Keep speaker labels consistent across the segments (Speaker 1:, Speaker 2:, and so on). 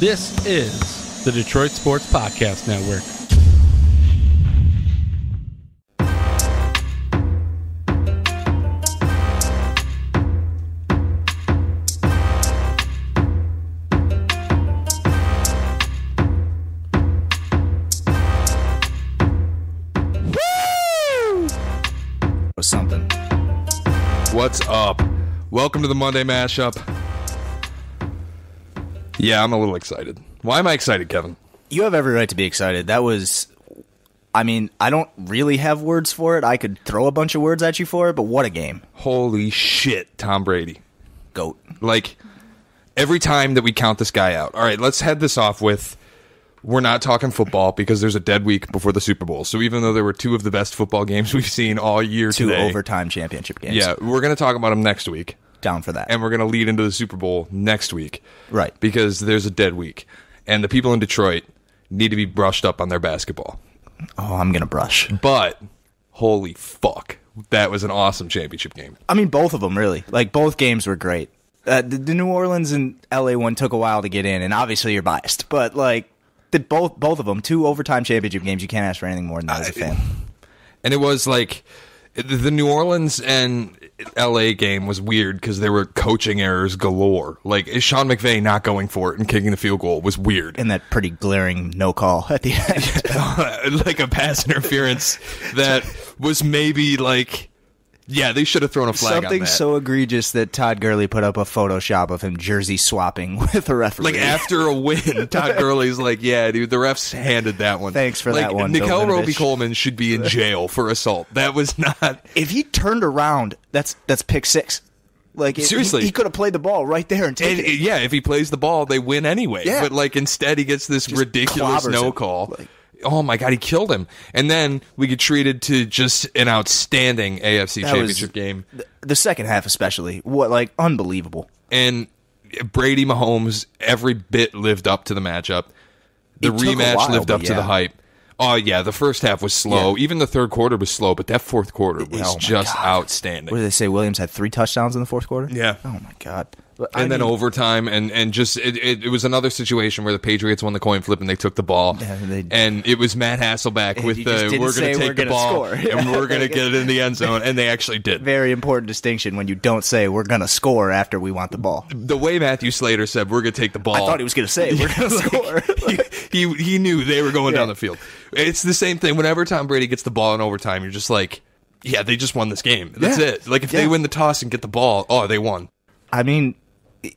Speaker 1: This is the Detroit Sports Podcast Network. Woo! Or something. What's up? Welcome to the Monday Mashup. Yeah, I'm a little excited. Why am I
Speaker 2: excited, Kevin? You have every right to be excited. That was I mean, I don't really have words for it. I could throw a bunch of words at you for it, but what a game. Holy
Speaker 1: shit, Tom Brady. Goat. Like every time that we count this guy out. All right, let's head this off with we're not talking football because there's a dead week before the Super Bowl. So even though there were two of the best football games we've seen all year, two today, overtime championship games. Yeah, we're going to talk about them next week down for that. And we're going to lead into the Super Bowl next week. Right. Because there's a dead week. And the people in Detroit need to be brushed up on their basketball. Oh, I'm going to brush. But holy fuck. That was an awesome championship game. I mean, both of them, really. Like, both games
Speaker 2: were great. Uh, the, the New Orleans and LA one took a while to get in, and obviously you're biased, but like, the, both both of them, two overtime championship games, you can't ask for anything more than that I, as a fan.
Speaker 1: And it was like the New Orleans and LA game was weird because there were coaching errors galore. Like Sean McVay not going for it and kicking the field goal was weird. And that pretty glaring no call at the end. like a pass interference that was maybe like yeah, they should have thrown a flag. Something so
Speaker 2: egregious that Todd Gurley put up a Photoshop of him jersey swapping with a referee. Like after
Speaker 1: a win, Todd Gurley's like, "Yeah, dude, the refs handed that one. Thanks for like, that one." Nickel Roby Coleman should be in jail for assault.
Speaker 2: That was not. If he turned around, that's that's pick six. Like it, seriously, he, he could have played the ball right there and
Speaker 1: taken it, Yeah, if he plays the ball, they win anyway. Yeah. but like instead, he gets this Just ridiculous no him. call. Like, oh my god, he killed him. And then we get treated to just an outstanding AFC that Championship game. Th- the second half, especially, what like unbelievable. And Brady Mahomes, every bit lived up to the matchup. The rematch while, lived up yeah. to the hype. Oh yeah, the first half was slow. Yeah. Even the third quarter was slow, but that fourth quarter was oh just god. outstanding. What
Speaker 2: did they say? Williams had three touchdowns in the fourth quarter. Yeah. Oh
Speaker 1: my god and I then overtime, and and just it, it, it, was another situation where the Patriots won the coin flip and they took the ball, they, and it was Matt Hasselback with the we're going to take the ball score. and we're going to get it in the end zone, and they actually
Speaker 2: did. Very important distinction when you don't say we're going to score after we want the ball.
Speaker 1: The way Matthew Slater said we're going to take the ball, I thought he was going to say we're going to score. he, he, he knew they were going yeah. down the field. It's the same thing. Whenever Tom Brady gets the ball in overtime, you're just like. Yeah, they just won this game. That's yeah. it. Like if yeah. they win the toss and get the ball, oh, they won.
Speaker 2: I mean,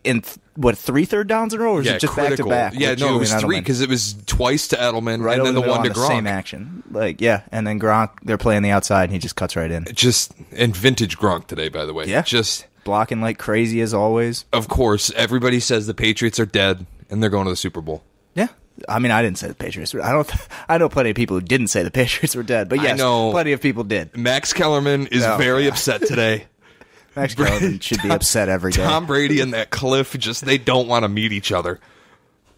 Speaker 2: in th- what three third downs in a row, or is yeah, it just back to back? Yeah, no, Julian it was three
Speaker 1: because it was twice to Edelman, right, and then the one to Gronk. same action,
Speaker 2: like yeah, and then Gronk they're playing the outside, and he just cuts right in. Just and vintage Gronk
Speaker 1: today, by the way. Yeah, just blocking like crazy as always. Of course, everybody says the Patriots are dead and they're going to the Super Bowl. Yeah, I mean, I didn't say the Patriots. I don't. I know plenty of people who didn't say the Patriots were dead, but yes, I know plenty of people did. Max Kellerman is no, very yeah. upset today. Max Kellerman should be upset
Speaker 2: every day. Tom Brady and
Speaker 1: that Cliff just they don't want to meet each other.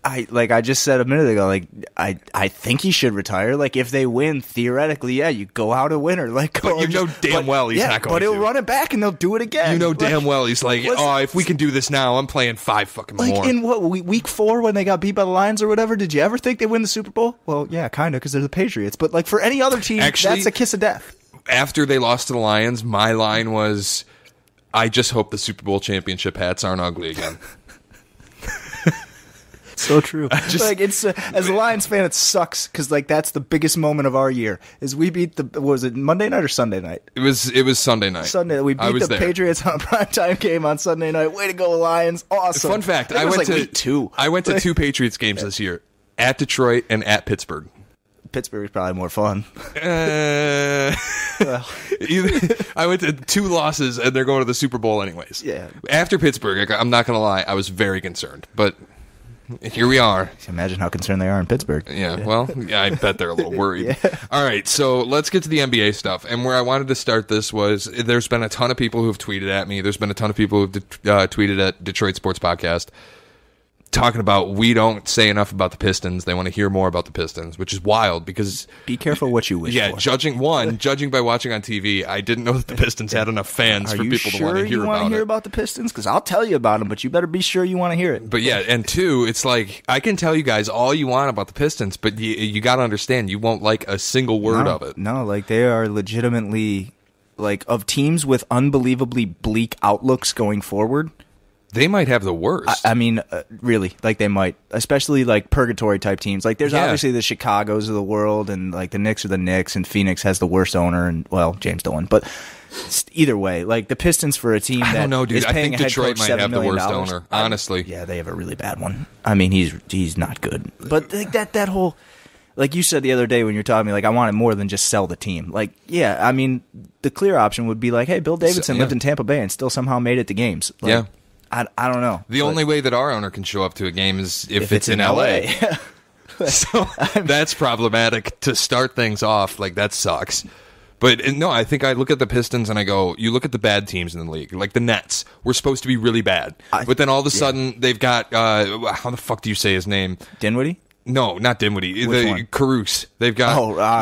Speaker 1: I like I just said a
Speaker 2: minute ago, like I I think he should retire. Like if they win, theoretically, yeah, you go out a winner.
Speaker 1: Like, but you know just, damn but, well he's yeah, not going. But he'll to.
Speaker 2: run it back and they'll do it again. You know like, damn well he's like, oh,
Speaker 1: if we can do this now, I'm playing five fucking like more. in
Speaker 2: what week four when they got beat by the Lions or whatever. Did you ever think they win the Super Bowl? Well, yeah, kind of because they're the Patriots. But like for any other team, Actually, that's a kiss of death.
Speaker 1: After they lost to the Lions, my line was I just hope the Super Bowl championship hats aren't ugly again.
Speaker 2: so true. Just, like it's uh, as a Lions fan, it sucks because like that's the biggest moment of our year is we beat the was it Monday
Speaker 1: night or Sunday night? It was it was Sunday night. Sunday we beat the there.
Speaker 2: Patriots on a primetime game on Sunday night. Way to go Lions! Awesome. Fun fact: I, I went like to
Speaker 1: two. I went to two Patriots games yeah. this year at Detroit and at Pittsburgh. Pittsburgh is probably more fun. Uh, I went to two losses, and they're going to the Super Bowl anyways. Yeah. After Pittsburgh, I'm not going to lie, I was very concerned, but here we are. Imagine how concerned
Speaker 2: they are in Pittsburgh. Yeah,
Speaker 1: yeah. well, yeah, I bet they're a little worried. yeah. All right, so let's get to the NBA stuff. And where I wanted to start this was there's been a ton of people who've tweeted at me. There's been a ton of people who've uh, tweeted at Detroit Sports Podcast talking about we don't say enough about the Pistons. They want to hear more about the Pistons, which is wild because be careful what you wish. Yeah, for. judging one, judging by watching on TV, I didn't know that the Pistons had enough fans Are for people sure to want to hear you about hear
Speaker 2: it. about the Pistons because I'll tell you about them, but you better be sure you want to hear it.
Speaker 1: But yeah, and two, it's like I can tell you guys all you want about the Pistons, but you, you got to understand you won't like a single word no, of
Speaker 2: it. No, like they are legitimately like of teams with unbelievably bleak outlooks going forward they might have the worst. I, I mean, uh, really, like they might, especially like purgatory type teams. Like there's yeah. obviously the Chicago's of the world, and like the Knicks are the Knicks, and Phoenix has the worst owner, and well, James Dolan. But either way, like the Pistons for a team that I don't know, dude. I think Detroit might have the worst owner. Honestly, I, yeah, they have a really bad one. I mean, he's he's not good. But like that that whole like you said the other day when you're talking to me, like I wanted more than just sell the team. Like, yeah, I mean, the clear option would be like, hey, Bill Davidson so, yeah. lived in Tampa Bay and still somehow made it to games. Like, yeah, I, I don't know. The but only
Speaker 1: way that our owner can show up to a game is if, if it's, it's, in, in LA. LA. so that's problematic to start things off. Like that sucks. But no, I think I look at the Pistons and I go, you look at the bad teams in the league, like the Nets. We're supposed to be really bad, I, but then all of a sudden yeah. they've got uh, how the fuck do you say his name? Dinwiddie. No, not Dinwiddie. Which the one? Karooks. They've got. Oh, uh,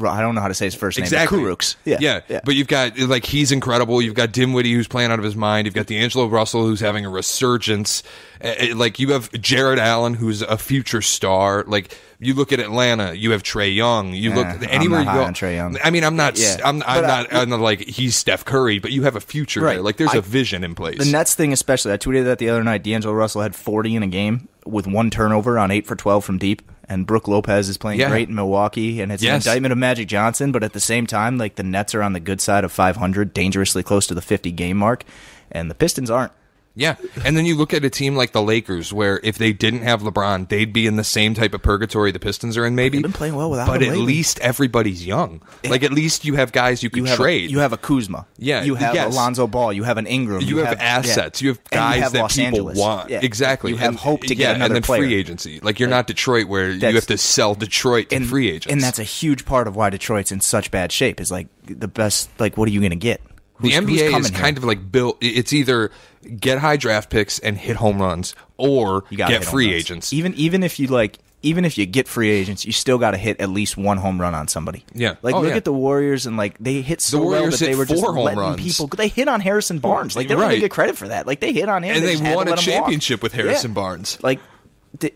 Speaker 2: yeah. I don't know how to say
Speaker 1: his first name. Exactly. Karooks. Yeah. yeah. yeah. But you've got like he's incredible. You've got Dinwiddie who's playing out of his mind. You've got D'Angelo Russell who's having a resurgence. Eh, eh, like you have Jared Allen who's a future star. Like you look at Atlanta, you have Trey Young. You look eh, anywhere you go. Trey Young. I mean, I'm not. Yeah. I'm, I'm, not, I, I'm, not. like he's Steph Curry, but you have a future right. there. Like there's I, a vision in place. The
Speaker 2: Nets thing, especially. I tweeted that the other night. D'Angelo Russell had 40 in a game with one turnover on eight for 12 from deep. And Brooke Lopez is playing yeah. great in Milwaukee. And it's yes. an indictment of Magic Johnson. But at the same time, like the Nets are on the good side of 500, dangerously close to the 50 game mark. And the Pistons aren't.
Speaker 1: Yeah. And then you look at a team like the Lakers, where if they didn't have LeBron, they'd be in the same type of purgatory the Pistons are in, maybe. They've been playing well without But him at lately. least everybody's young. It- like, at least you have guys you can You have trade. you have a Kuzma. Yeah, You have yes. Alonzo Ball. You have an Ingram. You have assets. yeah. You have guys have that Los people Angeles. want. Yeah. Exactly. You have And- hope to get yeah, another and then player. free agency. Like you're not Detroit where you have to sell Detroit to free agents.
Speaker 2: And that's a huge part of why Detroit's in such bad shape. Is like the best. Like, what are you going to get? Who's, the NBA is kind
Speaker 1: here? of like built. It's either get high draft picks and hit home runs, or get free agents. Even even if you like, even
Speaker 2: if you get free agents, you still got to hit at least one home run on somebody. Yeah, like oh, look yeah. at the Warriors and like they hit so the well that they were just letting runs. people. They hit on Harrison Barnes. Like they don't right. even get credit for that. Like they hit on him and they, they won a championship with Harrison yeah. Barnes. Like,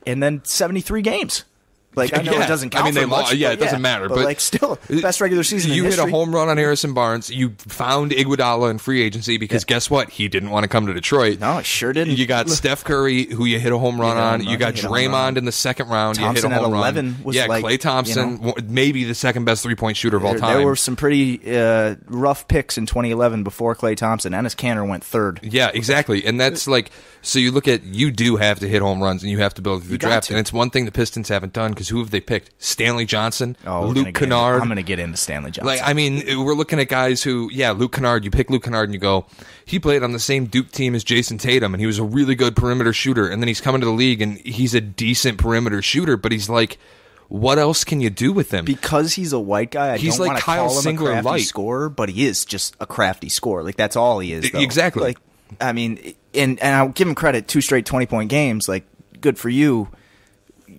Speaker 2: and then seventy three games. Like I know yeah. it doesn't count. I mean, they lost. Yeah, it doesn't matter. But, but, like, still, best regular season. You hit a home
Speaker 1: run on Harrison Barnes. You found Iguodala in free agency because yeah. guess what? He didn't want to come to Detroit. No, it sure didn't. You got Steph Curry, who you hit a home run on. You got Draymond in the second round. Thompson you hit a home run. yeah, like, Clay Thompson, you know, maybe the second best three point shooter of all time. There were some pretty
Speaker 2: uh, rough picks in 2011 before Clay Thompson. Ennis Canner went third.
Speaker 1: Yeah, exactly. And that's like so. You look at you do have to hit home runs and you have to build through the you draft. And it's one thing the Pistons haven't done because who have they picked? Stanley Johnson, oh, Luke Kennard. I'm going to get into Stanley Johnson. Like, I mean, we're looking at guys who, yeah, Luke Kennard. You pick Luke Kennard and you go, he played on the same Duke team as Jason Tatum, and he was a really good perimeter shooter. And then he's coming to the league, and he's a decent perimeter shooter, but he's like what else can you do with him?
Speaker 2: Because he's a white guy, I he's like Kyle call him a crafty scorer, but he is just a crafty scorer. Like that's all he is. Though. Exactly. Like I mean, and and I'll give him credit. Two straight twenty point games. Like good for you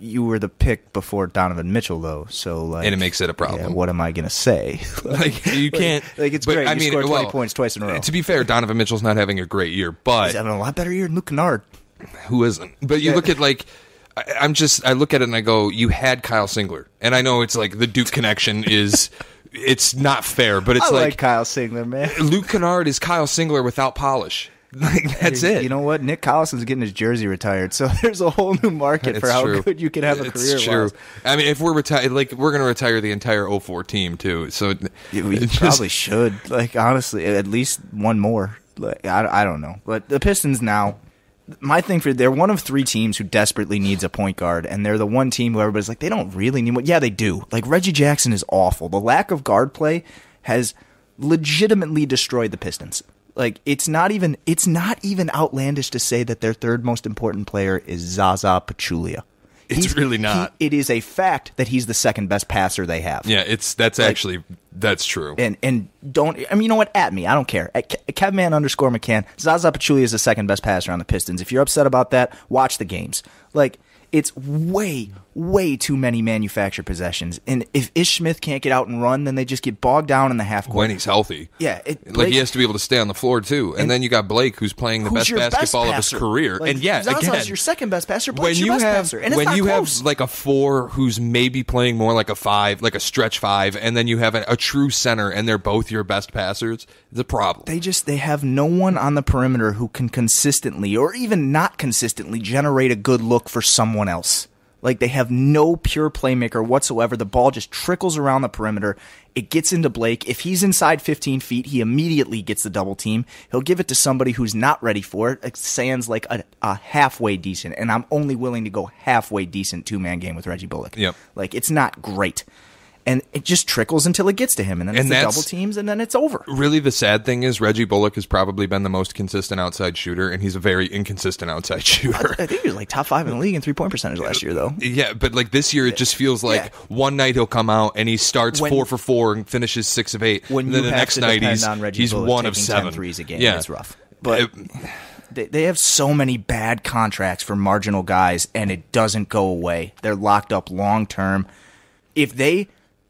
Speaker 2: you were the
Speaker 1: pick before Donovan Mitchell, though. So like, and it makes it a problem. Yeah, what am I gonna say? like, like,
Speaker 2: you can't. Like, like it's but, great. I you mean, scored well, twenty points twice
Speaker 1: in a row. To be fair, Donovan Mitchell's not having a great year, but he's having a lot better year than Luke Kennard. Who isn't? But you yeah. look at like. I, I'm just. I look at it and I go, "You had Kyle Singler," and I know it's like the Duke connection is. it's not fair, but it's like, like, Kyle Singler, man. Luke Kennard is Kyle Singler without polish. Like that's it.
Speaker 2: You know what? Nick Collison's getting his jersey retired, so there's a whole new market for how true. good you can have a it's career. True.
Speaker 1: I mean, if we're retired, like we're going to retire the entire 04 team too. So we just, probably
Speaker 2: should. Like honestly, at least one more. Like I, I don't know, but the Pistons now. My thing for they're one of three teams who desperately needs a point guard, and they're the one team where everybody's like they don't really need one. Yeah, they do. Like Reggie Jackson is awful. The lack of guard play has legitimately destroyed the Pistons. Like it's not even it's not even outlandish to say that their third most important player is Zaza Pachulia. It's he's, really not. He, it is a fact that he's the second best passer they have.
Speaker 1: Yeah, it's that's like, actually that's true. And
Speaker 2: and don't I mean you know what? At me, I don't care. At Kevman underscore McCann, Zaza Pachulia is the second best passer on the Pistons. If you're upset about that, watch the games. Like it's way way too many manufactured possessions. And if Ish Smith can't get out and run, then they just get bogged down in the half
Speaker 1: court. When he's healthy. Yeah. It, Blake, like he has to be able to stay on the floor, too. And, and then you got Blake, who's playing the who's best basketball best of his career. Like, and yeah, Zaza's again, your
Speaker 2: second best passer. Blake's when you have, passer. And when you close.
Speaker 1: have like a four who's maybe playing more like a five, like a stretch five, and then you have a, a true center and they're both your best passers, the problem.
Speaker 2: They just, they have no one on the perimeter who can consistently or even not consistently generate a good look for someone else. Like they have no pure playmaker whatsoever. The ball just trickles around the perimeter. It gets into Blake. If he's inside 15 feet, he immediately gets the double team. He'll give it to somebody who's not ready for it. it Sands like a, a, halfway decent, and I'm only willing to go halfway decent two man game with Reggie Bullock. Yep. Like it's not great and it just trickles until it gets to him, and then and it's the double teams, and then it's over.
Speaker 1: Really, the sad thing is Reggie Bullock has probably been the most consistent outside shooter, and he's a very inconsistent outside shooter. I, I think he was like top five in the league in three point percentage last year, though. Yeah, but like this year, it just feels like yeah. one night he'll come out and he starts when, four for four and finishes six of eight. When and then the next night he's, he's one of seven threes a Yeah, it's rough,
Speaker 2: but. It, they have so many bad contracts for marginal guys, and it doesn't go away. They're locked up long term. If they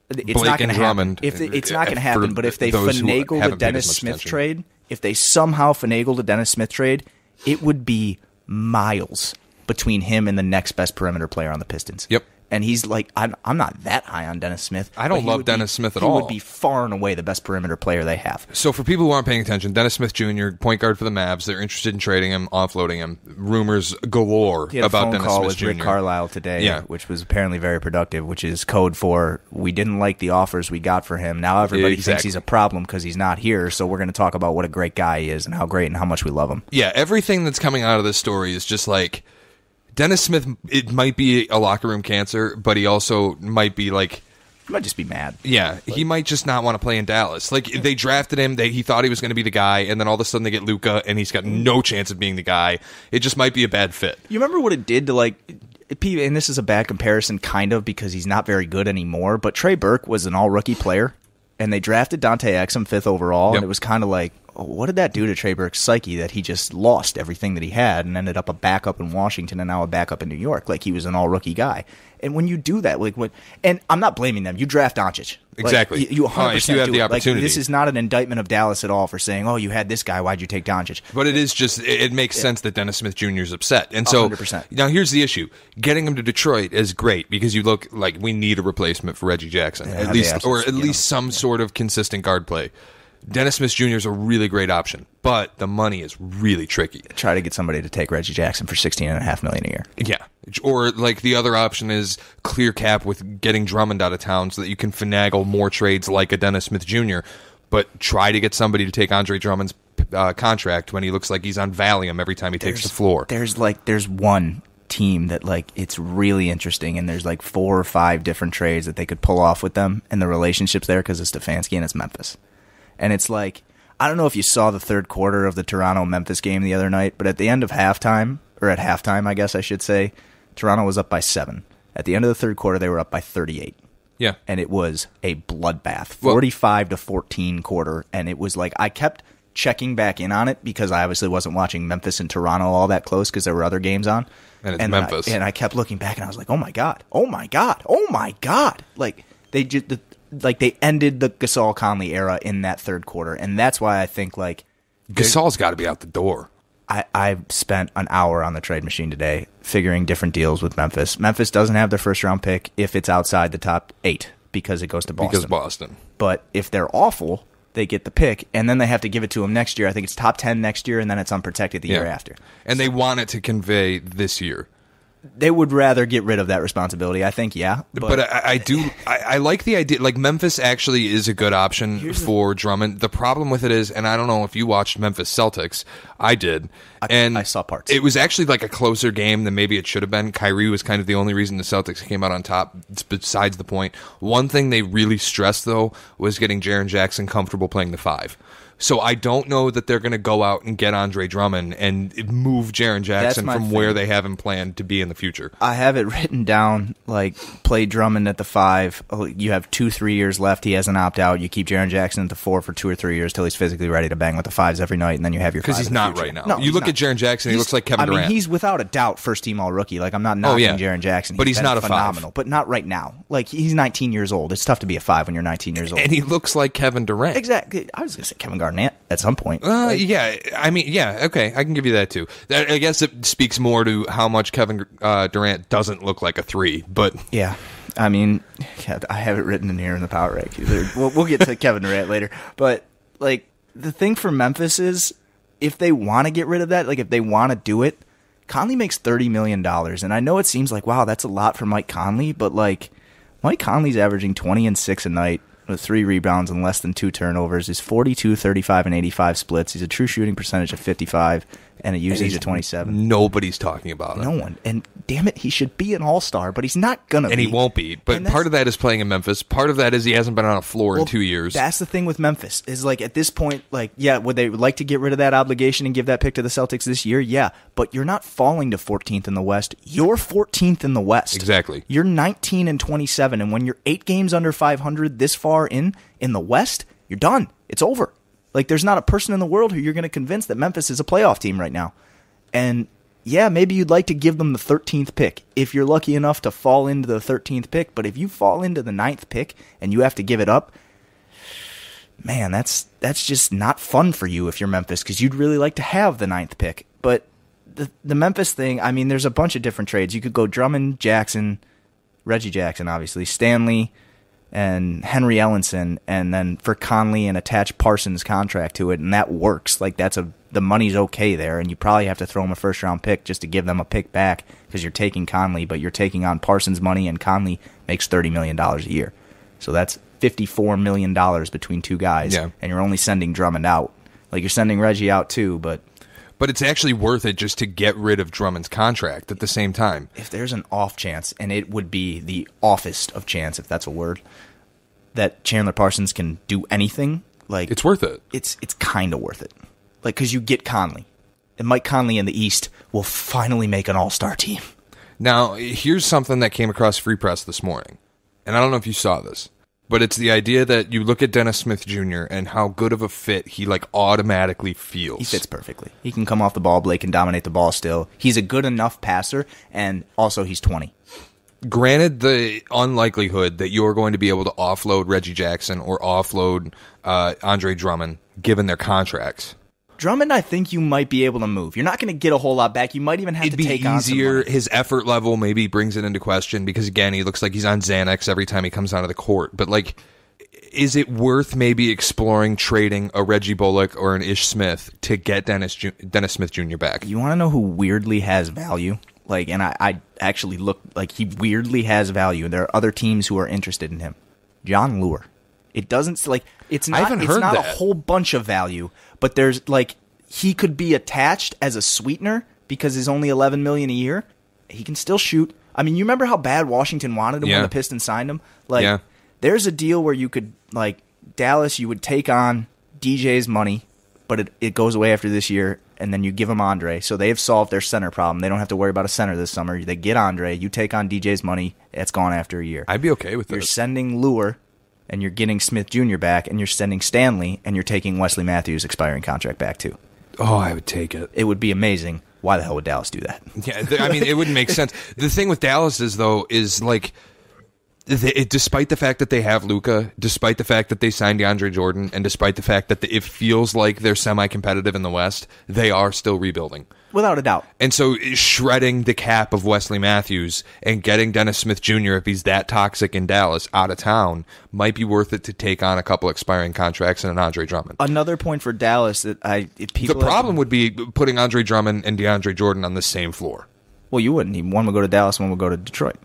Speaker 2: it's Blake not going to happen. If they, it's not going to uh, happen, but if they finagle the Dennis Smith attention. trade, if they somehow finagle the Dennis Smith trade, it would be miles between him and the next best perimeter player on the Pistons. Yep and he's like, I'm, I'm not that high on Dennis Smith. I don't love Dennis be, Smith at he all. He would be far and away the best perimeter player they have.
Speaker 1: So for people who aren't paying attention, Dennis Smith Jr., point guard for the Mavs, they're interested in trading him, offloading him. Rumors galore he had a about phone Dennis call Smith with Jr. Rick Carlisle today, yeah. which was apparently
Speaker 2: very productive, which is code for we didn't like the offers we got for him. Now everybody exactly. thinks he's a problem because he's not here. So we're going to talk about what a great guy he is and how great and how much we love him.
Speaker 1: Yeah, everything that's coming out of this story is just like Dennis Smith, it might be a locker room cancer, but he also might be like. He might just be mad. Yeah, he might just not want to play in Dallas. Like they drafted him, they, he thought he was going to be the guy, and then all of a sudden they get Luca, and he's got no chance of being the guy. It just might be a bad fit.
Speaker 2: You remember what it did to like and this is a bad comparison, kind of, because he's not very good anymore. But Trey Burke was an all rookie player, and they drafted Dante Exum fifth overall, yep. and it was kind of like, what did that do to Trey Burke's psyche that he just lost everything that he had and ended up a backup in Washington and now a backup in New York? Like he was an all rookie guy. And when you do that, like what? and I'm not blaming them. You draft Doncic. Exactly. Like, you, 100% if you have the opportunity. Like, this is not an indictment of Dallas at all for saying, oh, you had this guy. Why'd you take Doncic?
Speaker 1: But it is just, it, it makes yeah. sense that Dennis Smith Jr. is upset. And so, 100%. now here's the issue getting him to Detroit is great because you look like we need a replacement for Reggie Jackson, yeah, at least, or at least some yeah. sort of consistent guard play. Dennis Smith Jr. is a really great option, but the money is really tricky. Try to get somebody to take Reggie Jackson for sixteen and a half million a year. Yeah, or like the other option is clear cap with getting Drummond out of town so that you can finagle more trades like a Dennis Smith Jr. But try to get somebody to take Andre Drummond's uh, contract when he looks like he's on Valium every time he there's, takes the
Speaker 2: floor. There's like there's one team that like it's really interesting and there's like four or five different trades that they could pull off with them and the relationships there because it's Stefanski and it's Memphis and it's like I don't know if you saw the third quarter of the Toronto Memphis game the other night, but at the end of halftime, or at halftime, I guess I should say, Toronto was up by seven. At the end of the third quarter, they were up by 38. Yeah. And it was a bloodbath 45 to 14 quarter. And it was like, I kept checking back in on it because I obviously wasn't watching Memphis and Toronto all that close because there were other games on. And it's and Memphis. I, and I kept looking back and I was like, oh my God. Oh my God. Oh my God. Like, they just, the, like they ended the Gasol Conley era in that third quarter, and that's why I think like Gasol's got to be out the door. I, I spent an hour on the trade machine today figuring different deals with Memphis. Memphis doesn't have their first round pick if it's outside the top eight because it goes to Boston. Because Boston. But if they're awful, they get the pick, and then they have to give it to him next year. I think it's top ten next year, and then it's unprotected the yeah. year after. And so. they want it to convey this year they would rather get rid of that responsibility. I think,
Speaker 1: yeah. But, but I, I, do. I, I, like the idea. Like Memphis actually is a good option for Drummond. The problem with it is, and I don't know if you watched Memphis Celtics. I did, I, and I saw parts. It was actually like a closer game than maybe it should have been. Kyrie was kind of the only reason the Celtics came out on top. Besides the point, one thing they really stressed though was getting Jaron Jackson comfortable playing the five. So I don't know that they're going to go out and get Andre Drummond and move Jaron Jackson from thing. where they have him planned to be in the future.
Speaker 2: I have it written down like play Drummond at the five. Oh, you have two, three years left. He has an opt out. You keep Jaron Jackson at the four for two or three years till he's physically ready to bang with the fives every night, and then you have your because he's not future. right now. No, you look not. at Jaron Jackson. He's, he looks like Kevin I mean, Durant. he's without a doubt first team all rookie. Like I'm not oh, knocking oh, yeah. Jaron Jackson, but he's, not a phenomenal, five. but not right now. Like he's 19 years old. It's tough to be a five when you're 19 years old, and
Speaker 1: he looks like Kevin Durant. Exactly. I was going to say Kevin Garnett at some point. Uh, like, yeah, I mean, yeah, okay, I can give you that too. I, guess it speaks more to how much Kevin uh, Durant doesn't look like a three, but yeah. I mean, yeah, I have it written in here in the power rank. We'll, we'll get to Kevin Durant later,
Speaker 2: but like the thing for Memphis is if they want to get rid of that, like if they want to do it, Conley makes thirty million dollars, and I know it seems like wow, that's a lot for Mike Conley, but like Mike Conley's averaging twenty and six a night with three rebounds and less than two turnovers. He's 42, 35, and 85 splits. He's a true shooting percentage of 55 and a usage of
Speaker 1: 27. Nobody's talking about it. No one.
Speaker 2: And damn it, he should be an all star, but he's not gonna. And be. he
Speaker 1: won't be. But part of that is playing in Memphis. Part of that is he hasn't been on a floor well, in two years. That's
Speaker 2: the thing with Memphis is like at this point, like yeah, would they like to get rid of that obligation and give that pick to the Celtics this year? Yeah, but you're not falling to 14th in the West. You're 14th in the West. Exactly. You're 19 and 27, and when you're eight games under 500 this far in in the West, you're done. It's over. Like there's not a person in the world who you're going to convince that Memphis is a playoff team right now. And yeah, maybe you'd like to give them the 13th pick if you're lucky enough to fall into the 13th pick. But if you fall into the 9th pick and you have to give it up, man, that's that's just not fun for you if you're Memphis because you'd really like to have the 9th pick. But the the Memphis thing, I mean, there's a bunch of different trades. You could go Drummond, Jackson, Reggie Jackson, obviously, Stanley, and Henry Ellenson, and then for Conley and attach Parsons' contract to it, and that works. Like that's a the money's okay there, and you probably have to throw him a first round pick just to give them a pick back because you're taking Conley, but you're taking on Parsons' money, and Conley makes thirty million dollars a year, so that's fifty four million dollars between two guys, yeah. and you're only sending Drummond out. Like you're sending Reggie out too, but
Speaker 1: but it's actually worth it just
Speaker 2: to get rid of Drummond's contract at the same time. If there's an off chance, and it would be the offest of chance, if that's a word, that Chandler Parsons can do anything, like it's worth it. It's it's kind of worth it, like because you get Conley, and Mike Conley in the East will finally make an All Star team.
Speaker 1: Now, here's something that came across Free Press this morning, and I don't know if you saw this but it's the idea that you look at Dennis Smith Jr. and how good of a fit he like automatically feels. He fits perfectly. He can come off the ball, Blake, and dominate the
Speaker 2: ball still. He's a good enough passer, and also he's 20.
Speaker 1: Granted the unlikelihood that you're going to be able to offload Reggie Jackson or offload uh, Andre Drummond, given their contracts Drummond, I think you might be able to move. You're not going to get a whole lot back. You might even have It'd to take easier. His effort level maybe brings it into question because again, he looks like he's on Xanax every time he comes out of the court. But like, is it worth maybe exploring trading a Reggie Bullock or an Ish Smith to get Dennis Ju Dennis Smith Jr. back? You want to know who weirdly has value? Like, and I, I actually look like he weirdly has value.
Speaker 2: There are other teams who are interested in him. John Lure. It doesn't like it's not. it's not that. a whole bunch of value, but there's like he could be attached as a sweetener because he's only 11 million a year. He can still shoot. I mean, you remember how bad Washington wanted him yeah. when the Pistons signed him? Like yeah. there's a deal where you could like Dallas you would take on DJ's money, but it, it goes away after this year and then you give him Andre. So they've solved their center problem. They don't have to worry about a center this summer. They get Andre, you take on DJ's money, it's gone after a year. I'd be okay with you it. You're sending Lure and you're getting Smith Jr. back, and you're sending Stanley, and you're taking Wesley Matthews' expiring contract back too.
Speaker 1: Oh, I would take it.
Speaker 2: It would be amazing. Why
Speaker 1: the hell would Dallas do that? Yeah, I mean, it wouldn't make sense. The thing with Dallas is though, is like they, despite the fact that they have Luca, despite the fact that they signed DeAndre Jordan, and despite the fact that the, it feels like they're semi-competitive in the West, they are still rebuilding without a doubt. And so, shredding the cap of Wesley Matthews and getting Dennis Smith Jr. if he's that toxic in Dallas out of town might be worth it to take on a couple expiring contracts and an Andre Drummond. Another point for Dallas that I the problem would be putting Andre Drummond and DeAndre Jordan on the same floor.
Speaker 2: Well, you wouldn't. One would go to Dallas, one would go to Detroit.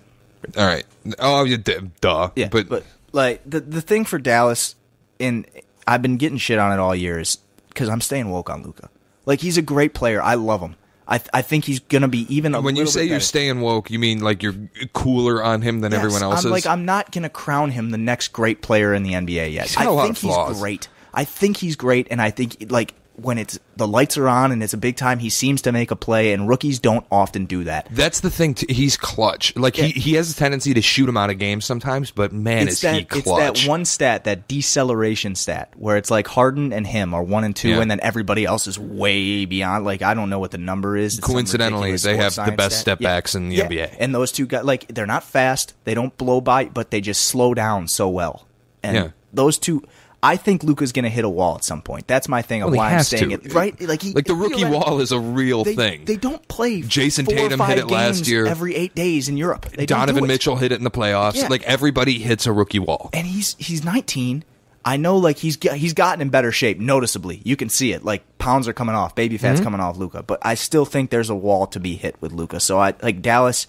Speaker 1: All right. Oh, you did. Duh. Yeah, but, but like the the thing for Dallas, and I've been
Speaker 2: getting shit on it all year is because I'm staying woke on Luca. Like he's a great player. I love him. I th-
Speaker 1: I think he's gonna be even. when you say you're staying woke, you mean like you're cooler on him than yes, everyone else I'm is. Like I'm
Speaker 2: not gonna crown him the next great player in the NBA yet. I think he's great. I think he's great, and I think like when it's the lights are on and it's a big time, he seems to make a play, and rookies don't often do that.
Speaker 1: That's the thing. T- he's clutch. Like yeah. he, he has a tendency to shoot him out of games sometimes, but man, it's is that, he clutch. It's that
Speaker 2: one stat, that deceleration stat, where it's like Harden and him are one and two, yeah. and then everybody else is way beyond. Like I don't know what the number is. It's Coincidentally, they have the best stat. step backs yeah. in the NBA. And those two guys, like they're not fast, they don't blow by, but they just slow down so well. And those two I think Luca's going to hit a wall at some point. That's my thing well, why I'm saying to. it. Right? Like, he, like the rookie wall is
Speaker 1: a real they, thing. They
Speaker 2: don't play. Jason Tatum hit it last year every eight days in Europe. They Donovan do Mitchell
Speaker 1: hit it in the playoffs. Yeah. Like everybody hits a rookie wall,
Speaker 2: and he's he's 19. I know, like he's he's gotten in better shape noticeably. You can see it. Like pounds are coming off, baby fat's mm-hmm. coming off Luca. But I still think there's a wall to be hit with Luca. So I like Dallas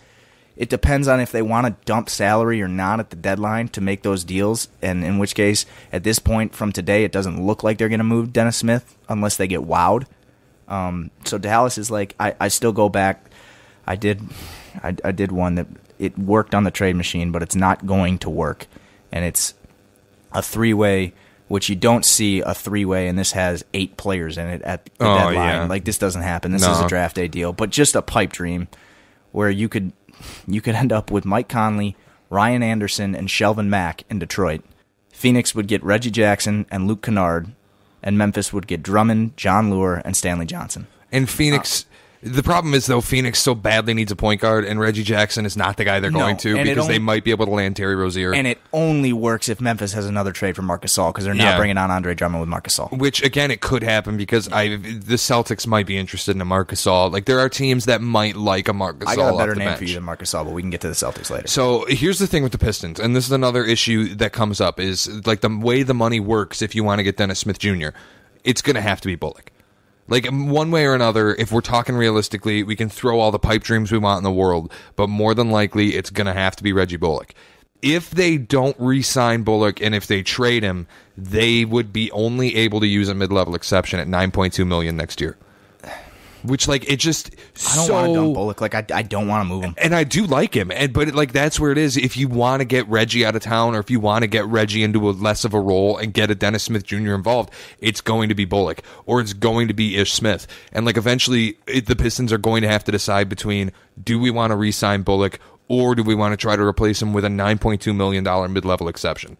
Speaker 2: it depends on if they want to dump salary or not at the deadline to make those deals. And in which case, at this point from today, it doesn't look like they're going to move Dennis Smith unless they get wowed. Um, so Dallas is like, I, I still go back. I did, I, I did one that it worked on the trade machine, but it's not going to work. And it's a three way which you don't see a three way, and this has eight players in it at the oh, deadline. Yeah. Like this doesn't happen. This no. is a draft day deal, but just a pipe dream where you could you could end up with Mike Conley, Ryan Anderson, and Shelvin Mack in Detroit. Phoenix would get Reggie Jackson and Luke Kennard, and Memphis would get Drummond, John Lure, and Stanley Johnson.
Speaker 1: And Phoenix uh, the problem is though, Phoenix so badly needs a point guard, and Reggie Jackson is not the guy they're No, going to because only- they might be able to land Terry Rozier. And
Speaker 2: it only works if Memphis has another trade for Marcus Gasol because they're not Yeah. bringing on Andre Drummond with
Speaker 1: Marcus Gasol. which again, it could happen because I the Celtics might be interested in a Marcus All. Like there are teams that might like a Marcus I got a better name for you
Speaker 2: than Marcus Gasol, but we can get to the Celtics later.
Speaker 1: So here's the thing with the Pistons, and this is another issue that comes up is like the way the money works. If you want to get Dennis Smith Jr., it's going to have to be Bullock. Like one way or another, if we're talking realistically, we can throw all the pipe dreams we want in the world, but more than likely, it's going to have to be Reggie Bullock. If they don't re-sign Bullock and if they trade him, they would be only able to use a mid-level exception at 9.2 million next year which like it just I don't so, want to dump Bullock. Like I, I don't want to move him. And I do like him, and but it, like that's where it is. If you want to get Reggie out of town, or if you want to get Reggie into a less of a role and get a Dennis Smith Jr. involved, it's going to be Bullock or it's going to be Ish Smith. And like eventually, it, the Pistons are going to have to decide between do we want to re-sign Bullock or do we want to try to replace him with a nine point two million dollar mid level exception.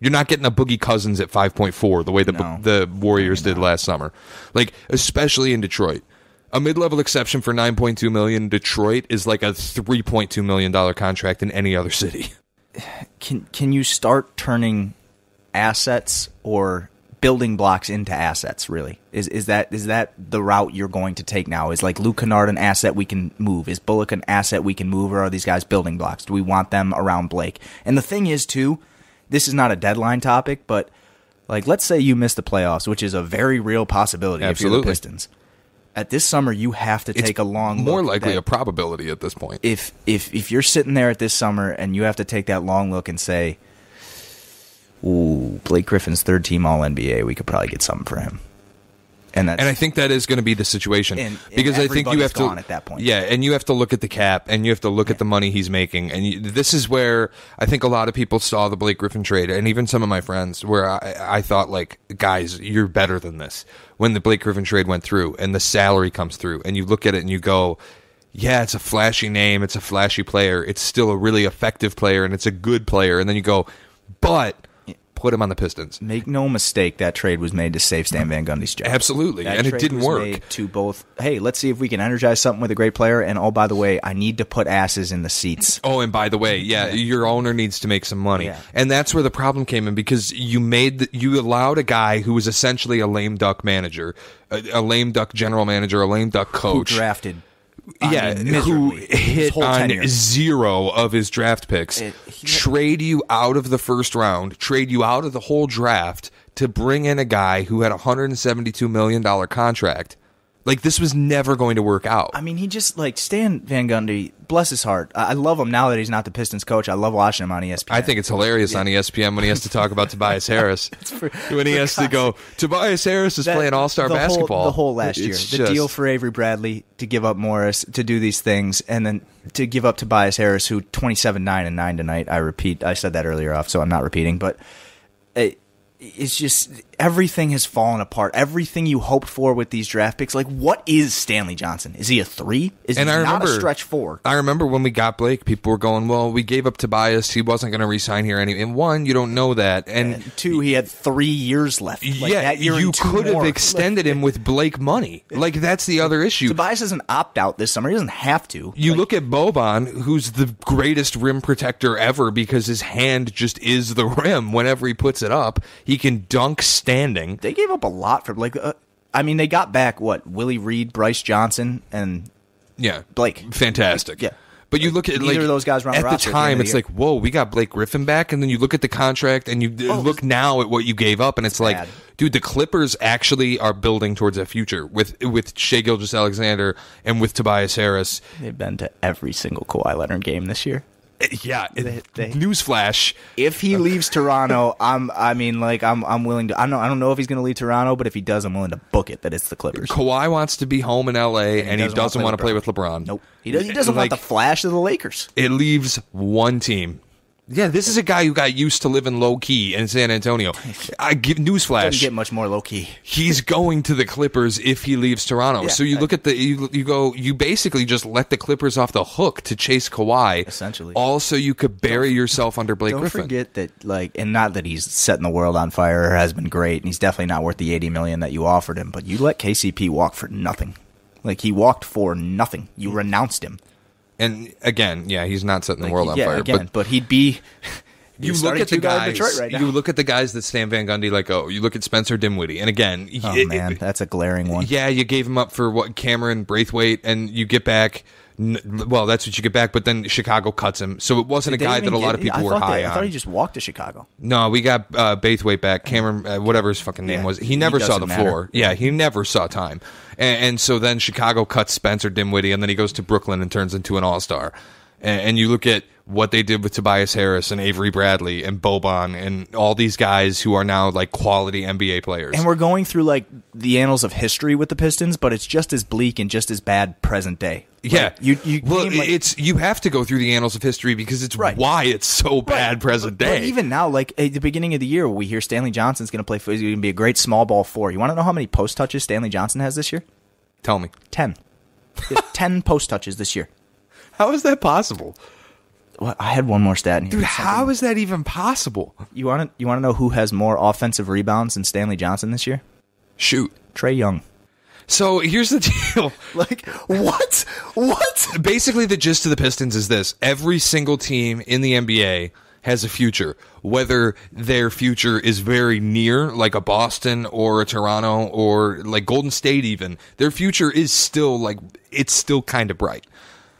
Speaker 1: You're not getting a Boogie Cousins at 5.4 the way the no, the Warriors did last summer. Like especially in Detroit a mid-level exception for 9.2 million Detroit is like a 3.2 million dollar contract in any other city.
Speaker 2: Can can you start turning assets or building blocks into assets really? Is is that is that the route you're going to take now? Is like Luke Kennard an asset we can move? Is Bullock an asset we can move or are these guys building blocks? Do we want them around Blake? And the thing is too, this is not a deadline topic, but like let's say you miss the playoffs, which is a very real possibility Absolutely. if you're the Pistons at this summer you have to take it's a long
Speaker 1: more likely a probability at this point
Speaker 2: if if if you're sitting there at this summer and you have to take that long look and say ooh blake griffin's third team all nba we could probably get something for him
Speaker 1: and, and I think that is going to be the situation and, and because I think you have to at that point. Yeah, and you have to look at the cap and you have to look yeah. at the money he's making, and you, this is where I think a lot of people saw the Blake Griffin trade, and even some of my friends where I, I thought like, guys, you're better than this. When the Blake Griffin trade went through and the salary comes through, and you look at it and you go, yeah, it's a flashy name, it's a flashy player, it's still a really effective player, and it's a good player, and then you go, but put him on the Pistons. Make no mistake, that trade was made
Speaker 2: to save Stan Van Gundy's job. Absolutely, that and it didn't work. to both, hey, let's see if we can energize something with
Speaker 1: a great player. And oh, by the way, I need to put asses in the seats. Oh, and by the way, yeah, yeah. your owner needs to make some money, yeah. and that's where the problem came in because you made the, you allowed a guy who was essentially a lame duck manager, a, a lame duck general manager, a lame duck coach, who drafted yeah, who hit on tenure. zero of his draft picks, it, trade you out of the first round, trade you out of the whole draft to bring in a guy who had a $172 million contract – like this was never going to work out. I mean, he
Speaker 2: just like Stan Van Gundy, bless his heart. I, love him now that he's not the Pistons coach. I love watching him on
Speaker 1: ESPN. I think it's hilarious on ESPN when he has to talk about Tobias Harris. for, when he has to go, Tobias Harris is that, playing All Star basketball. Whole, the whole last year, it's the just, deal
Speaker 2: for Avery Bradley to give up Morris to do these things, and then to give up Tobias Harris, who twenty seven nine and nine tonight. I repeat, I said that earlier off, so I'm not repeating, but. It, eh, it's just everything has fallen apart. Everything you hoped for with these draft picks, like what is Stanley Johnson?
Speaker 1: Is he a three? Is and he I not a stretch four? I remember when we got Blake, people were going, "Well, we gave up Tobias; he wasn't going to resign here anyway." And one, you don't know that, and, and two, he had three years left. Like, yeah, year you could have extended him with Blake money. Like that's the other issue. Tobias is an opt out this summer; he doesn't have to. You like, look at Boban, who's the greatest rim protector ever because his hand just is the rim whenever he puts it up he can dunk standing. They gave
Speaker 2: up a lot for Blake. Uh, I mean, they got back what Willie Reed, Bryce Johnson, and
Speaker 1: yeah, Blake. Fantastic. yeah. But you look at like, those guys at the, the time. The it's like, whoa, we got Blake Griffin back, and then you look at the contract, and you oh, look now at what you gave up, and it's like, dude, the Clippers actually are building towards a future with with Shea Gilgis Alexander and with Tobias Harris. They've been to every single Kawhi Leonard game this year. yeah, they, they,
Speaker 2: newsflash. If he leaves Toronto, I'm. I mean, like, I'm. I'm willing to. I don't. I don't know if he's going to leave Toronto, but if he does, I'm willing to book it that it's the Clippers.
Speaker 1: Kawhi wants to be home in L.A. and, and he doesn't, doesn't want to play, play with LeBron. Nope. He, does, he doesn't like, want the flash of the Lakers. It leaves one team yeah, this is a guy who got used to living low key in San Antonio. I give newsflash. get much more low key. He's going to the Clippers if he leaves Toronto. Yeah, so you I, look at the you, you go you basically just let the Clippers off the hook to chase Kawhi. Essentially, also you could bury yourself under Blake don't Griffin.
Speaker 2: Forget that, like, and not that he's setting the world on fire or has been great, and he's definitely not worth the eighty million that you offered him. But you let KCP walk for nothing. Like he walked for nothing.
Speaker 1: You mm. renounced him. And again, yeah, he's not setting the like, world on yeah, fire. Again, but, but he'd be.
Speaker 2: you look at the guys. Right you
Speaker 1: look at the guys that Stan Van Gundy like. Oh, you look at Spencer Dinwiddie, and again, oh it, man,
Speaker 2: it, that's a glaring one.
Speaker 1: Yeah, you gave him up for what Cameron Braithwaite, and you get back well, that's what you get back. But then Chicago cuts him, so it wasn't a guy that a lot of people were high they, on. I thought he
Speaker 2: just walked to Chicago.
Speaker 1: No, we got uh, Baithwaite back, oh. Cameron, uh, whatever his fucking name yeah, was. He never he saw the matter. floor. Yeah, he never saw time. And, and, so then Chicago cuts Spencer Dimwitty, and then he goes to Brooklyn and turns into an all star. And, and you look at what they did with Tobias Harris and Avery Bradley and Boban and all these guys who are now like quality NBA players. And we're
Speaker 2: going through like the annals of history with the Pistons, but it's just as bleak and just as bad present day.
Speaker 1: Yeah, you, you well, like, it's you have to go through the annals of history because it's right. why it's so bad present day. but
Speaker 2: even now, like at the beginning of the year, we hear Stanley Johnson's going to play. He's going to be a great small ball four. You want to know how many post touches Stanley Johnson has this year? Tell me ten. ten post touches this year. How is that possible? What, I had one more stat. In here. Dude, how is that even possible? You want to you want to know who has more offensive rebounds than Stanley Johnson this year?
Speaker 1: Shoot, Trey Young. So here's the deal. like, what? What? Basically, the gist of the Pistons is this every single team in the NBA has a future, whether their future is very near, like a Boston or a Toronto or like Golden State, even. Their future is still like, it's still kind of bright.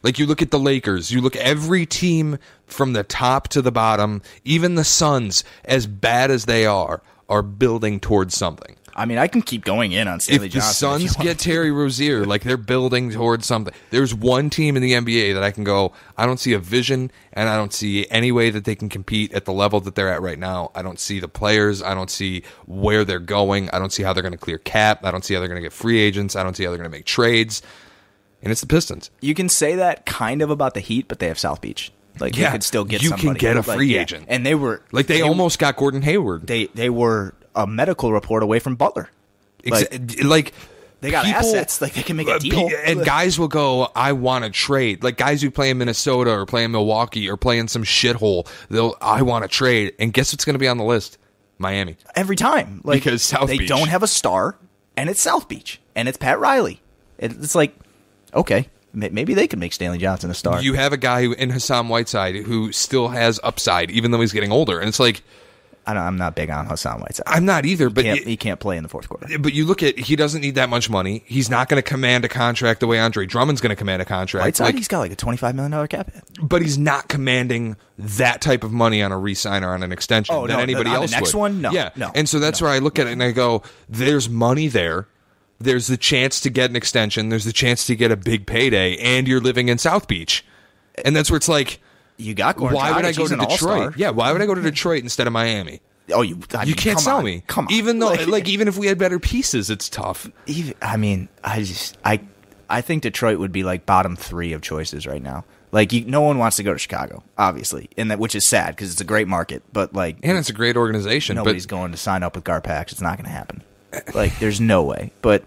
Speaker 1: Like you look at the Lakers, you look every team from the top to the bottom, even the Suns, as bad as they are, are building towards something. I mean, I can keep going in on Stanley if Johnson. The Suns if get Terry Rozier, like they're building towards something. There's one team in the NBA that I can go, I don't see a vision and I don't see any way that they can compete at the level that they're at right now. I don't see the players. I don't see where they're going. I don't see how they're going to clear cap. I don't see how they're going to get free agents. I don't see how they're going to make trades and it's the Pistons. You can say that kind of about the Heat, but they have South Beach. Like yeah, you could still get you somebody. can get a free like, agent, yeah.
Speaker 2: and they were like they, they, almost got Gordon Hayward. They they were a medical report away from Butler. Like, Exa- like they got people, assets, like they can make a deal. And guys
Speaker 1: will go, I want to trade. Like guys who play in Minnesota or play in Milwaukee or play in some shithole, they'll I want to trade. And guess what's going to be on the list? Miami
Speaker 2: every time, like because South they Beach. don't have a star, and it's South Beach, and it's Pat Riley. It's like okay, maybe they could make Stanley Johnson a star. You
Speaker 1: have a guy who, in Hassan Whiteside who still has upside, even though he's getting older. And it's like, I am not big on Hassan Whiteside. I'm not either, but he can't, he can't, play in the fourth quarter. But you look at he doesn't need that much money. He's not going to command a contract the way Andre Drummond's going to command a contract. Whiteside, like, he's got like a twenty five million dollar cap hit. But he's not commanding that type of money on a re-sign or on an extension oh, that no, anybody the, else. The next would. one, no, yeah, no. And so that's no. where I look at it and I go, "There's money there." there's the chance to get an extension, there's the chance to get a big payday, and you're living in South Beach. And that's where it's like you got Gordon why would I go to Detroit? All-star. Yeah, why would I go to Detroit instead of Miami? Oh, you I you mean, can't sell on, me. Come on, even though like even if we had
Speaker 2: better pieces, it's tough. Even, I mean, I just I I think Detroit would be like bottom three of choices right now. Like you, no one wants to go to Chicago, obviously, and that which is sad because it's a great market. But like, and it's a great organization. Nobody's going to sign up with Garpax. It's not going to happen. Like, there's no way. But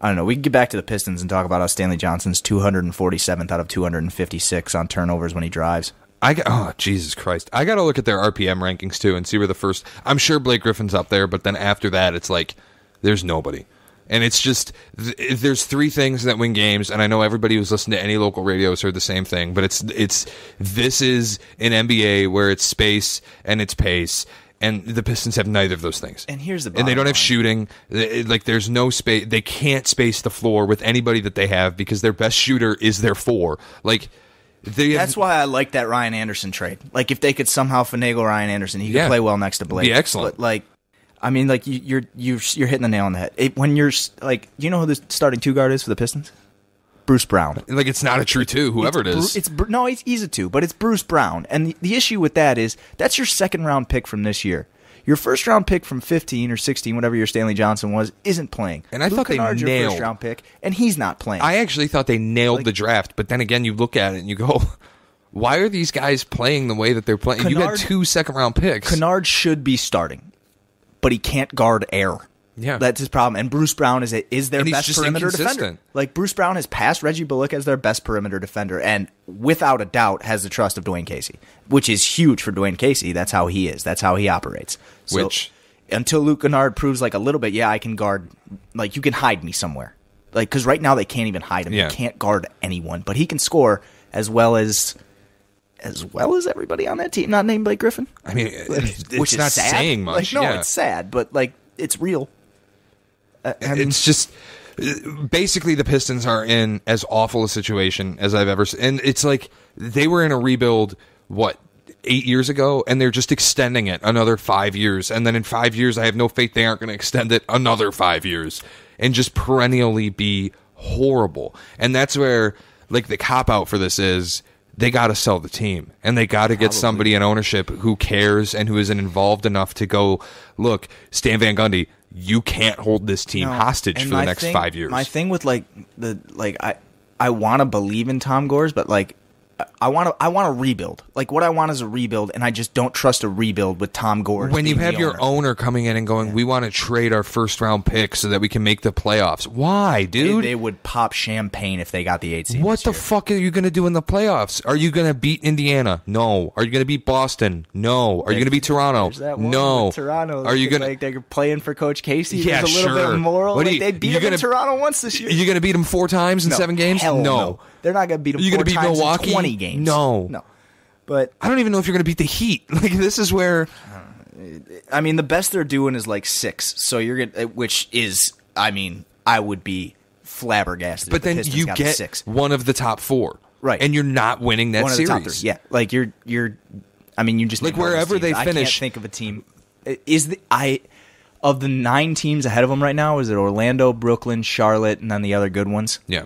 Speaker 2: I don't know. We can get back to the Pistons and talk about how Stanley Johnson's
Speaker 1: 247th out of 256 on turnovers when he drives. I got, oh Jesus Christ! I got to look at their RPM rankings too and see where the first. I'm sure Blake Griffin's up there, but then after that, it's like there's nobody. And it's just th there's three things that win games, and I know everybody who's listened to any local radio has heard the same thing. But it's it's this is an NBA where it's space and it's pace and the Pistons have neither of those things. And here's the and they don't line. have shooting. like there's no space. They can't space the floor with anybody that they have because their best shooter is their four. Like.
Speaker 2: Have, That's why I like that Ryan Anderson trade. Like, if they could somehow finagle Ryan Anderson, he could yeah, play well next to Blake. Be excellent. But, like, I mean, like you, are you're you're hitting the nail on the head. It, when you're like, you know who the starting two guard is for the Pistons? Bruce Brown.
Speaker 1: like it's not a true two, whoever it's, it is. It's
Speaker 2: no, it's, he's a two, but it's Bruce Brown. And the, the issue with that is that's your second round pick from this year. Your first round pick from 15 or 16, whatever your Stanley Johnson was, isn't playing. And I Luke thought they nailed your first round pick, and he's not playing.
Speaker 1: I actually thought they nailed like, the draft, but then again, you look at it and you go, why are these guys playing the way that they're playing? Kennard, you had two second round picks. Kennard should be starting, but he can't guard air. Yeah,
Speaker 2: that's his problem. And Bruce Brown is a, is their and best perimeter defender. Like Bruce Brown has passed Reggie Bullock as their best perimeter defender, and without a doubt has the trust of Dwayne Casey, which is huge for Dwayne Casey. That's how he is. That's how he operates. So, which until Luke Gennard proves like a little bit, yeah, I can guard. Like you can hide me somewhere. Like because right now they can't even hide him. Yeah. He can't guard anyone, but he can score as well as as well as everybody on that team, not named Blake Griffin. I mean, which it's is not sad. saying much. Like, no, yeah. it's sad, but like it's real.
Speaker 1: Uh, I mean, it's just basically the Pistons are in as awful a situation as I've ever seen. And it's like they were in a rebuild, what, eight years ago, and they're just extending it another five years. And then in five years, I have no faith they aren't going to extend it another five years and just perennially be horrible. And that's where, like, the cop out for this is they got to sell the team and they got to get somebody in ownership who cares and who isn't involved enough to go, look, Stan Van Gundy, you can't hold this team no. hostage and for the next thing, five years. My
Speaker 2: thing with like the like I I want to believe in Tom Gores, but like I want to I want to rebuild. Like what I want is a rebuild, and I just don't trust a rebuild with Tom Gore. When you have your
Speaker 1: owner coming in and going, yeah. we want to trade our first round pick so that we can make the playoffs. Why, dude? They, they would pop champagne if they got the eight seed. What the year. fuck are you going to do in the playoffs? Are you going to beat Indiana? No. Are you going to beat Boston? No. Are you going to beat Toronto? No. Toronto. Are you going to like
Speaker 2: they're playing for Coach Casey? Yeah, There's a little sure. bit immoral. you, they beat you gonna, Toronto once this year. You're going to beat them four times in no, seven games? no. no. They're not going to beat them. Are you going to beat Milwaukee? Twenty games? No, no.
Speaker 1: But I don't even know if you're going to beat the Heat. Like this is where.
Speaker 2: Uh, I mean, the best they're doing is like six. So you're gonna, uh, which is, I mean, I would be flabbergasted. But then you get six. one of the top four, right? And you're not winning that one series. Yeah, like you're, you're. I mean, you just like wherever they finish. think of a team. Is the I of the nine teams ahead of them right now? Is it Orlando, Brooklyn, Charlotte, and then the other good ones? Yeah.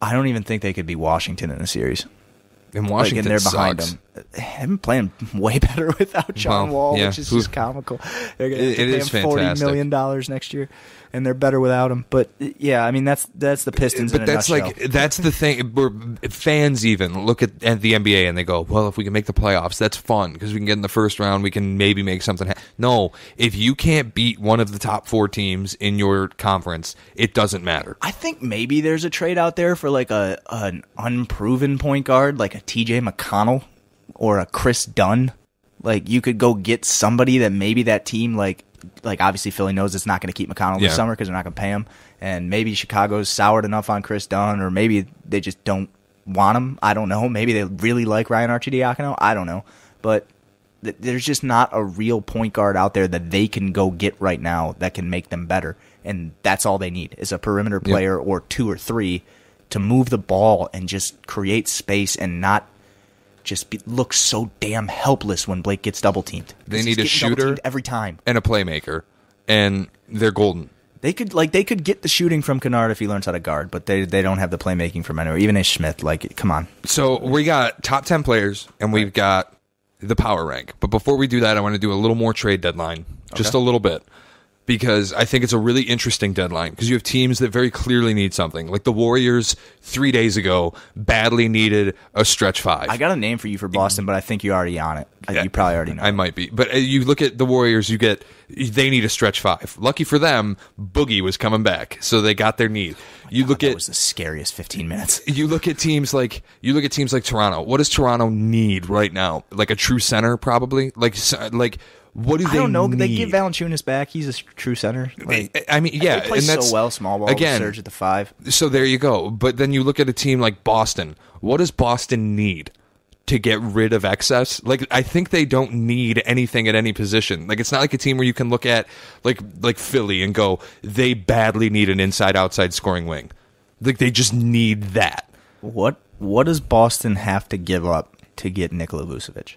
Speaker 2: I don't even think they could be Washington in the series. And Washington, like, and they're behind them him playing way better without John well, Wall, yeah. which is just comical. They're going to pay him forty fantastic. million dollars next year, and they're better without him. But yeah, I mean that's that's the Pistons. But that's like
Speaker 1: that's the thing. fans even look at, at the NBA and they go, "Well, if we can make the playoffs, that's fun because we can get in the first round. We can maybe make something." happen." no, if you can't beat one of the top four teams in your conference, it doesn't matter. I
Speaker 2: think maybe there's a trade out there for like a an unproven point guard, like a TJ McConnell or a Chris Dunn. Like you could go get somebody that maybe that team like like obviously Philly knows it's not going to keep McConnell yeah. this summer because they're not going to pay him, and maybe Chicago's soured enough on Chris Dunn, or maybe they just don't want him. I don't know. Maybe they really like Ryan Archidiakono. I don't know, but th- there's just not a real point guard out there that they can go get right now that can make them better, and that's all they need is a perimeter player yeah. or two or three to move the ball and just create space and not just be, looks so damn helpless when Blake gets double teamed. They need a shooter every time and a playmaker, and they're golden. They could like they could get the shooting from Kennard if he learns how to guard, but they they don't have the playmaking from anywhere. Even Ish Smith, like come on.
Speaker 1: So we got top ten players, and we've got the power rank. But before we do that, I want to do a little more trade deadline, just okay. a little bit because I think it's a really interesting deadline because you have teams that very clearly need something. Like the Warriors three days ago badly needed a stretch five. I got a name for you for Boston, but I think you're already on it. Yeah, you probably already know. I might be. But uh, you look at the Warriors, you get they need a stretch five. Lucky for them, Boogie was coming back, so they got their need. Oh you God, look at was the scariest 15 minutes. you look at teams like you look at teams like Toronto. What does Toronto need right now? Like a true center, probably. Like like what do they? I don't know. Need? They give
Speaker 2: Valanciunas back. He's a true center. Like, I mean, yeah, he plays and that's, so well small ball. Again, surge at the
Speaker 1: five. So there you go. But then you look at a team like Boston. What does Boston need? to get rid of excess. Like I think they don't need anything at any position. Like it's not like a team where you can look at like like Philly and go they badly need an inside outside scoring wing. Like they just need that.
Speaker 2: What what does Boston have to give up to get Nikola Vucevic?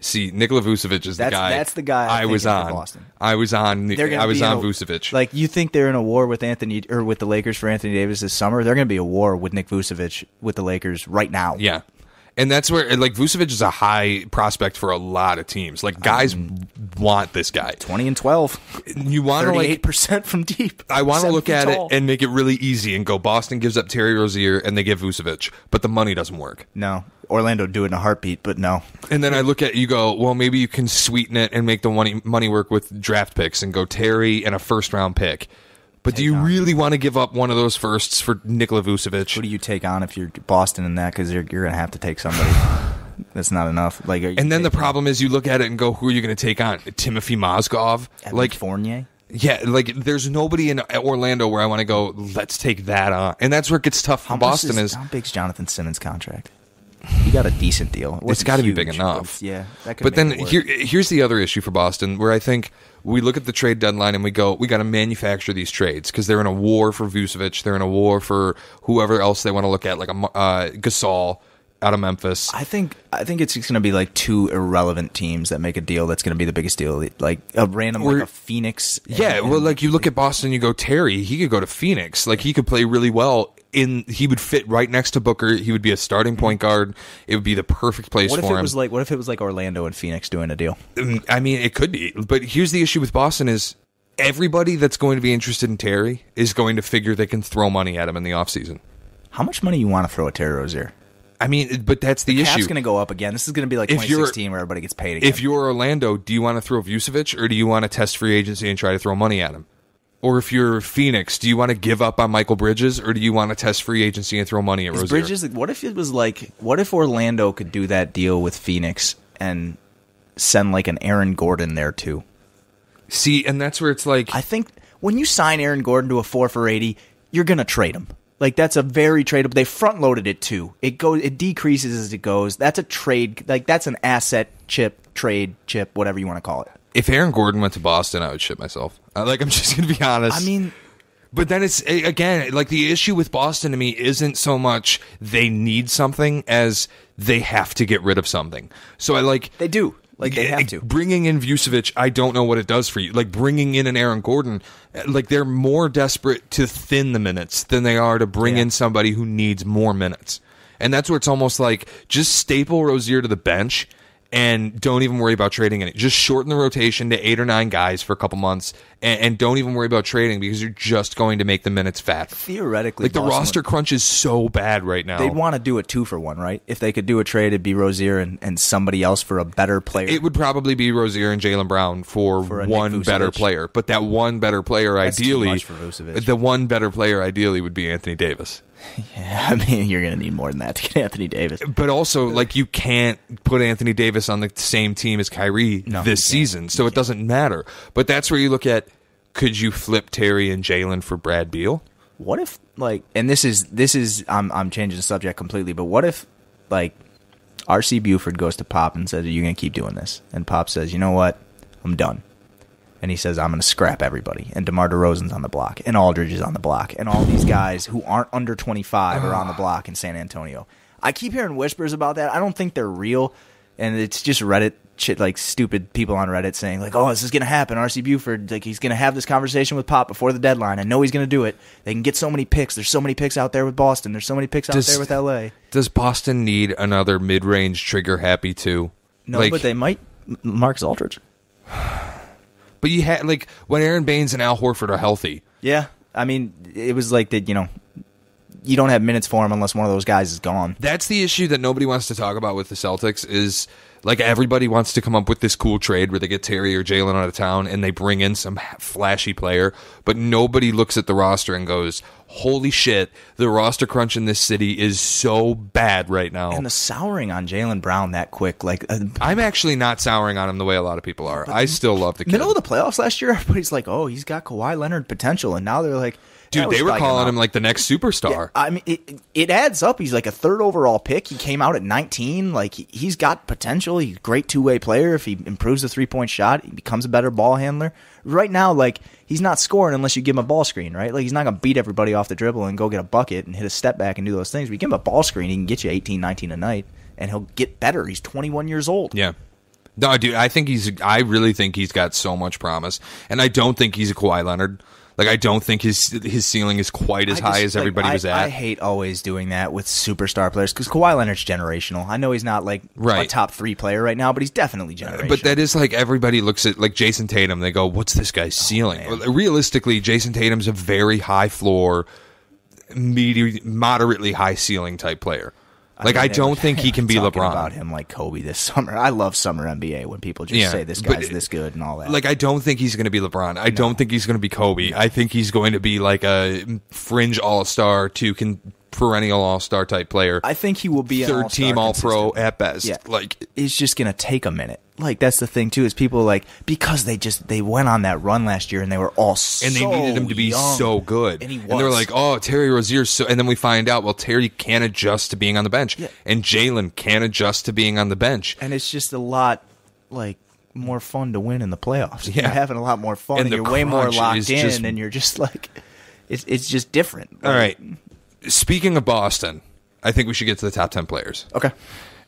Speaker 1: See, Nikola Vucevic is the guy. that's the guy I I, was on. Boston. I was on. They're gonna I was be on a-
Speaker 2: Vucevic. Like you think they're in a war with Anthony or with the Lakers for Anthony Davis this summer? They're going to be a war with Nick
Speaker 1: Vucevic with the Lakers right now. Yeah. And that's where like Vucevic is a high prospect for a lot of teams. Like guys um, want this guy. twenty and twelve, You want to eight percent from deep. I want to look at tall. it and make it really easy and go Boston gives up Terry Rozier and they give Vucevic, but the money doesn't work. no, Orlando do it in a heartbeat, but no. And then I look at you go, well, maybe you can sweeten it and make the money money work with draft picks and go Terry and a first round pick. But take do you on. really want to give up one of those firsts for Nikola Vucevic? What do you take on if you're Boston in that? Because you're, you're going to have to take somebody. That's not enough. Like, and then the problem on? is you look at it and go, who are you going to take on? Timothy Mozgov, Evan like Fournier. Yeah, like there's nobody in Orlando where I want to go. Let's take that on, and that's where it gets tough. How Boston is, is how
Speaker 2: big's Jonathan Simmons' contract? you got a decent deal. It has got to be big enough. But yeah, but then here, here's
Speaker 1: the other issue for Boston, where I think we look at the trade deadline and we go, we got to manufacture these trades because they're in a war for Vucevic, they're in a war for whoever else they want to look at, like a uh, Gasol out of Memphis. I think I think it's going to be like two
Speaker 2: irrelevant teams that make a deal that's going to be the biggest deal, like a random or, like a
Speaker 1: Phoenix. Yeah, and, well, like you look at Boston, you go Terry, he could go to Phoenix, like he could play really well in he would fit right next to Booker. He would be a starting mm-hmm. point guard. It would be the perfect place what if for it him. Was like, what if it was like Orlando and Phoenix doing a deal? Mm, I mean, it could be. But here's the issue with Boston is everybody that's going to be interested in Terry is going to figure they can throw money at him in the offseason. How much
Speaker 2: money you want to throw at Terry Rozier? I
Speaker 1: mean, but that's the, the issue. It's going
Speaker 2: to go up again. This is going to be like if 2016 where everybody gets paid again. If
Speaker 1: you're Orlando, do you want to throw Vucevic or do you want to test free agency and try to throw money at him? or if you're Phoenix, do you want to give up on Michael Bridges or do you want to test free agency and throw money at Is Bridges,
Speaker 2: what if it was like, what if Orlando could do that deal with Phoenix and send like an Aaron Gordon there too? See, and that's where it's like, I think when you sign Aaron Gordon to a four for eighty, you're gonna trade him. Like that's a very tradable. They front loaded it too. It goes, it decreases as it goes. That's a trade. Like that's an asset
Speaker 1: chip, trade chip, whatever you want to call it. If Aaron Gordon went to Boston, I would shit myself. Uh, like I'm just gonna be honest. I mean, but then it's again like the issue with Boston to me isn't so much they need something as they have to get rid of something. So I like they do. Like they have to bringing in Vucevic, I don't know what it does for you. Like bringing in an Aaron Gordon, uh, like they're more desperate to thin the minutes than they are to bring yeah. in somebody who needs more minutes. And that's where it's almost like just staple Rozier to the bench and don't even worry about trading any. Just shorten the rotation to eight or nine guys for a couple months, and, and don't even worry about trading because you're just going to make the minutes fat. Theoretically, like the roster would, crunch is so bad right now. They'd
Speaker 2: want to do a two for one, right? If they could do a trade, it'd be Rozier and, and somebody else for a better player.
Speaker 1: It would probably be Rozier and Jalen Brown for, for one better player, but that one better player That's ideally, the one better player ideally would be Anthony Davis. Yeah, I mean, you're going to need more than that to get Anthony Davis. But also, like, you can't put Anthony Davis on the same team as Kyrie no, this season, so it doesn't matter. But that's where you look at could you flip Terry and Jalen for Brad Beal? What if
Speaker 2: like and this is this is I'm I'm changing the subject completely, but what if like RC Buford goes to Pop and says, Are you gonna keep doing this? And Pop says, You know what? I'm done and he says, I'm going to scrap everybody. And DeMar DeRozan's on the block, and Aldridge is on the block, and all these guys who aren't under 25 are on the block in San Antonio. I keep hearing whispers about that. I don't think they're real, and it's just Reddit shit, like stupid people on Reddit saying, like, oh, this is going to happen. RC Buford, like, he's going to have this conversation with Pop before the deadline. I know he's going to do it. They can get so many picks. There's so many picks out there with Boston. There's so many picks out does, there with LA.
Speaker 1: Does Boston need another mid range trigger happy, too? No, like, but they might. Marks Aldridge. But you had like when Aaron Baines and Al
Speaker 2: Horford are healthy. Yeah, I mean, it was like that. You know, you don't have minutes for him unless one of those guys is gone.
Speaker 1: That's the issue that nobody wants to talk about with the Celtics is like everybody wants to come up with this cool trade where they get Terry or Jalen out of town and they bring in some flashy player, but nobody looks at the roster and goes, holy shit, the roster crunch in this city is so bad right now. And the souring on Jalen Brown that quick, like uh, I'm actually not souring on him the way a lot of people are. I still love the kid. middle
Speaker 2: of the playoffs last year. Everybody's like,
Speaker 1: oh, he's got Kawhi Leonard potential, and now they're like. Dude, they were calling him, him like the next superstar. Yeah, I mean, it, it
Speaker 2: adds up. He's like a third overall pick. He came out at 19. Like he, has got potential. He's a great two way player. If he improves the three point shot, he becomes a better ball handler right now, like he's not scoring unless you give him a ball screen, right? Like he's not going to beat everybody off the dribble and go get a bucket and hit a step back and do those things. But you give him a ball screen, he can get you 18, 19 a night, and he'll get better. He's 21 years old.
Speaker 1: Yeah. No, dude, I think he's. I really think he's got so much promise, and I don't think he's a Kawhi Leonard. Like I don't think his his ceiling is quite as I high just, as like, everybody I, was at. I
Speaker 2: hate always doing that with superstar players because Kawhi Leonard's generational. I know he's not like right. a top three player right now, but he's definitely uh, generational.
Speaker 1: But that is like everybody looks at like Jason Tatum. They go, "What's this guy's oh, ceiling?" Realistically, Jason Tatum's a very high floor, medi- moderately high ceiling type player. Like I, don't think he can be LeBron. About
Speaker 2: him like Kobe this summer. I love summer NBA when people just yeah, say this guy's but, this good and all that.
Speaker 1: Like I don't think he's going to be LeBron. I no. don't think he's going to be Kobe. I think he's going to be like a fringe all star to can perennial All Star type player. I think he will be third team All Pro at best. Yeah. like
Speaker 2: it's just gonna take a minute. Like that's the thing too is people like because they just they went on that run last year and they were all so and they needed him to be young. so
Speaker 1: good and, he was. and they're like oh Terry Rozier's so and then we find out well Terry can't adjust to being on the bench yeah. and Jalen can't adjust to being on the bench and it's just a lot like
Speaker 2: more fun to win in the playoffs. Yeah. You're having a lot more fun and, and you're way more locked in just... and you're just like
Speaker 1: it's it's just different. All like, right speaking of Boston, I think we should get to the top 10 players. Okay.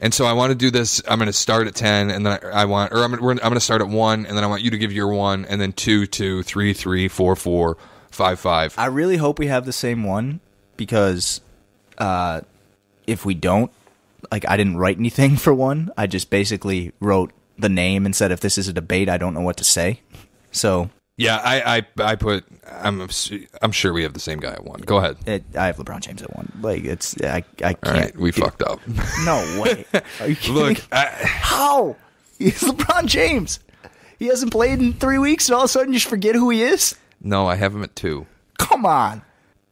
Speaker 1: And so I want to do this. I'm going to start at 10, and then I, want, or I'm, I'm going to start at 1, and then I want you to give your 1, and then two, two, three, three, four, four, five, five. I really hope we have the same one because uh,
Speaker 2: if we don't, like, I didn't write anything for one. I just basically wrote the name and said, if this is a debate, I don't know what to say. So
Speaker 1: yeah, I, I, I put. I'm, I'm sure we have the same guy at one. Go ahead. It, uh, I have LeBron James at one. Like it's, I, I can't. All right, we it, fucked up. No way. Look, I,
Speaker 2: LeBron James. He hasn't played in three weeks, and all of a sudden, you just forget who he is.
Speaker 1: No, I have him at two. Come on.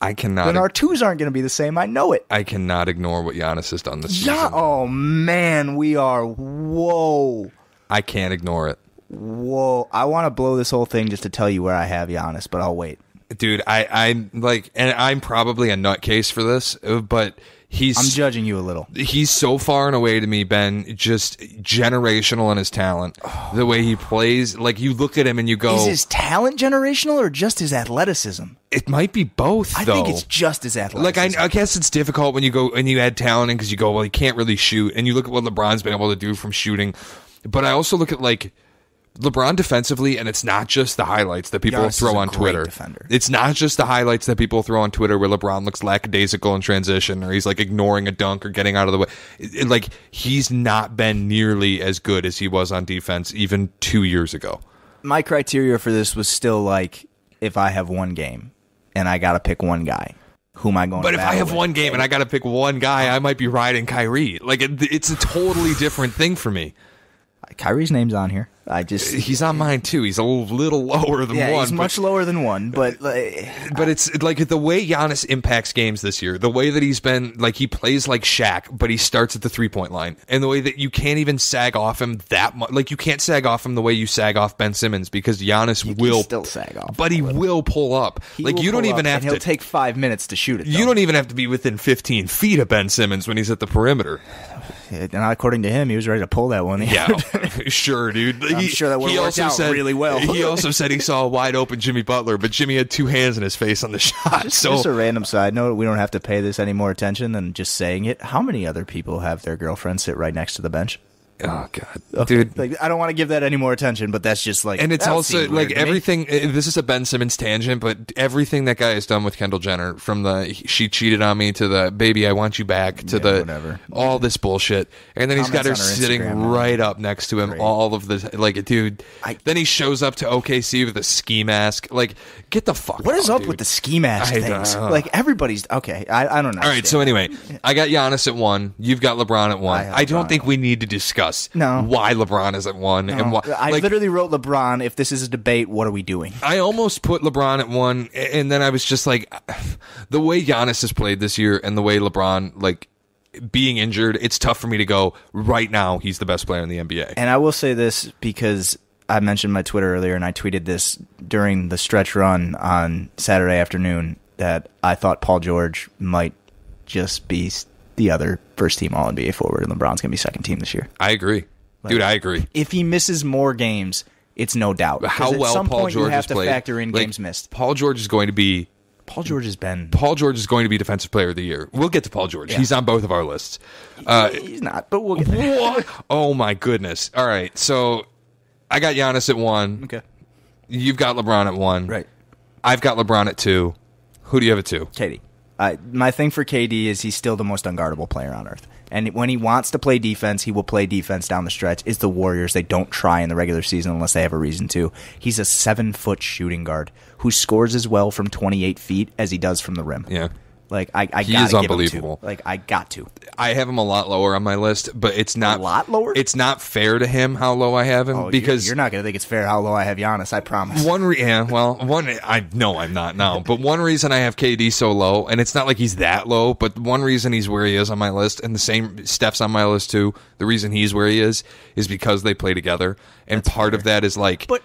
Speaker 1: I cannot. Then our twos aren't going to be the same. I know it. I cannot ignore what Giannis has done this yeah,
Speaker 2: season. Oh man, we are. Whoa. I can't ignore it whoa, I want to blow this whole thing just to tell you where I have Giannis, but
Speaker 1: I'll wait. Dude, I, I'm like, and I'm probably a nutcase for this, uh, but he's. I'm judging you a little. He's so far and away to me, Ben, just generational in his talent. Oh. The way he plays, like you look at him and you go. Is his
Speaker 2: talent generational or just his athleticism? It might be both. I though. think it's just as
Speaker 1: athletic. Like I, I guess it's difficult when you go and you add talent because you go, well, he can't really shoot, and you look at what LeBron's been able to do from shooting. But I also look at like LeBron defensively, and it's not just the highlights that people Giannis throw on Twitter. Defender. It's not just the highlights that people throw on Twitter where LeBron looks lackadaisical in transition or he's like ignoring a dunk or getting out of the way. It, it, like he's not been nearly as good as he was on defense even two years ago.
Speaker 2: My criteria for this was still like if I have one game and I got to pick one guy. Who am I going? But if I have with? one game and I
Speaker 1: got to pick one guy, I might be riding Kyrie. Like it, it's a totally different thing for me.
Speaker 2: Kyrie's name's on here.
Speaker 1: I just he's on mine too. He's a little lower than yeah, one. He's much lower than one, but like, but it's like the way Giannis impacts games this year. The way that he's been like he plays like Shaq, but he starts at the three point line, and the way that you can't even sag off him that much. Like you can't sag off him the way you sag off Ben Simmons because Giannis you will still sag off, but he will pull up. He like you don't even have to. He'll take five minutes to shoot it. Though. You don't even have to be within fifteen feet
Speaker 2: of Ben Simmons when he's at the perimeter and according to him, he was ready to pull that one. Yeah,
Speaker 1: sure, dude. I'm he, sure that worked out said, really well. he also said he saw a wide open Jimmy Butler, but Jimmy had two hands in his face on the shot. Just, so just a
Speaker 2: random side note: we don't have to pay this any more attention than just saying it. How many other people have their girlfriend sit right next to the bench? Oh god, dude! Like, I don't want to give that any more attention, but that's just like, and it's also like everything.
Speaker 1: Eh, this is a Ben Simmons tangent, but everything that guy has done with Kendall Jenner, from the she cheated on me to the baby I want you back to yeah, the whatever, all this bullshit, and then Comments he's got her, her sitting Instagram, right up next to him great. all of the Like, dude, I, then he shows up to OKC with a ski mask. Like, get the fuck. What out, is up dude.
Speaker 2: with the ski mask I things? Like everybody's okay. I, I don't
Speaker 1: know. All right, so anyway, I got Giannis at one. You've got LeBron at one. I, I don't think we need to discuss discuss no. why LeBron isn't one no. and why.
Speaker 2: I literally wrote LeBron. If this is a debate, what are we doing?
Speaker 1: I almost put LeBron at one, and then I was just like, the way Giannis has played this year, and the way LeBron like being injured, it's tough for me to go right now. He's the best player in the NBA.
Speaker 2: And I will say this because I mentioned my Twitter earlier, and I tweeted this during the stretch run on Saturday afternoon that I thought Paul George might just be the other first team All NBA forward, and LeBron's going to be second team this year.
Speaker 1: I agree, like, dude. I agree. If he misses more games, it's no doubt. How well Paul point, George you have to played. factor in like, games missed. Paul George is going to be. Paul George has been. Paul George is going to be Defensive Player of the Year. We'll get to Paul George. Yeah. He's on both of our lists. Uh, He's not, but we'll Oh my goodness! All right, so I got Giannis at one. Okay. You've got LeBron at one. Right. I've got LeBron at two. Who do you have at two? Katie. Uh, my thing for KD is he's still the most
Speaker 2: unguardable player on earth. And when he wants to play defense, he will play defense down the stretch. It's the Warriors. They don't try in the regular season unless they have a reason to. He's a seven foot shooting guard who scores as well from 28 feet as he does from the rim. Yeah. Like I, I he is unbelievable. Like I got to.
Speaker 1: I have him a lot lower on my list, but it's not a lot lower. It's not fair to him how low I have him oh, because you're, you're not going to think it's fair how low I have Giannis. I promise. One, re- yeah, well, one. I know I'm not now, but one reason I have KD so low, and it's not like he's that low, but one reason he's where he is on my list, and the same Steph's on my list too. The reason he's where he is is because they play together, and That's part fair. of that is like, but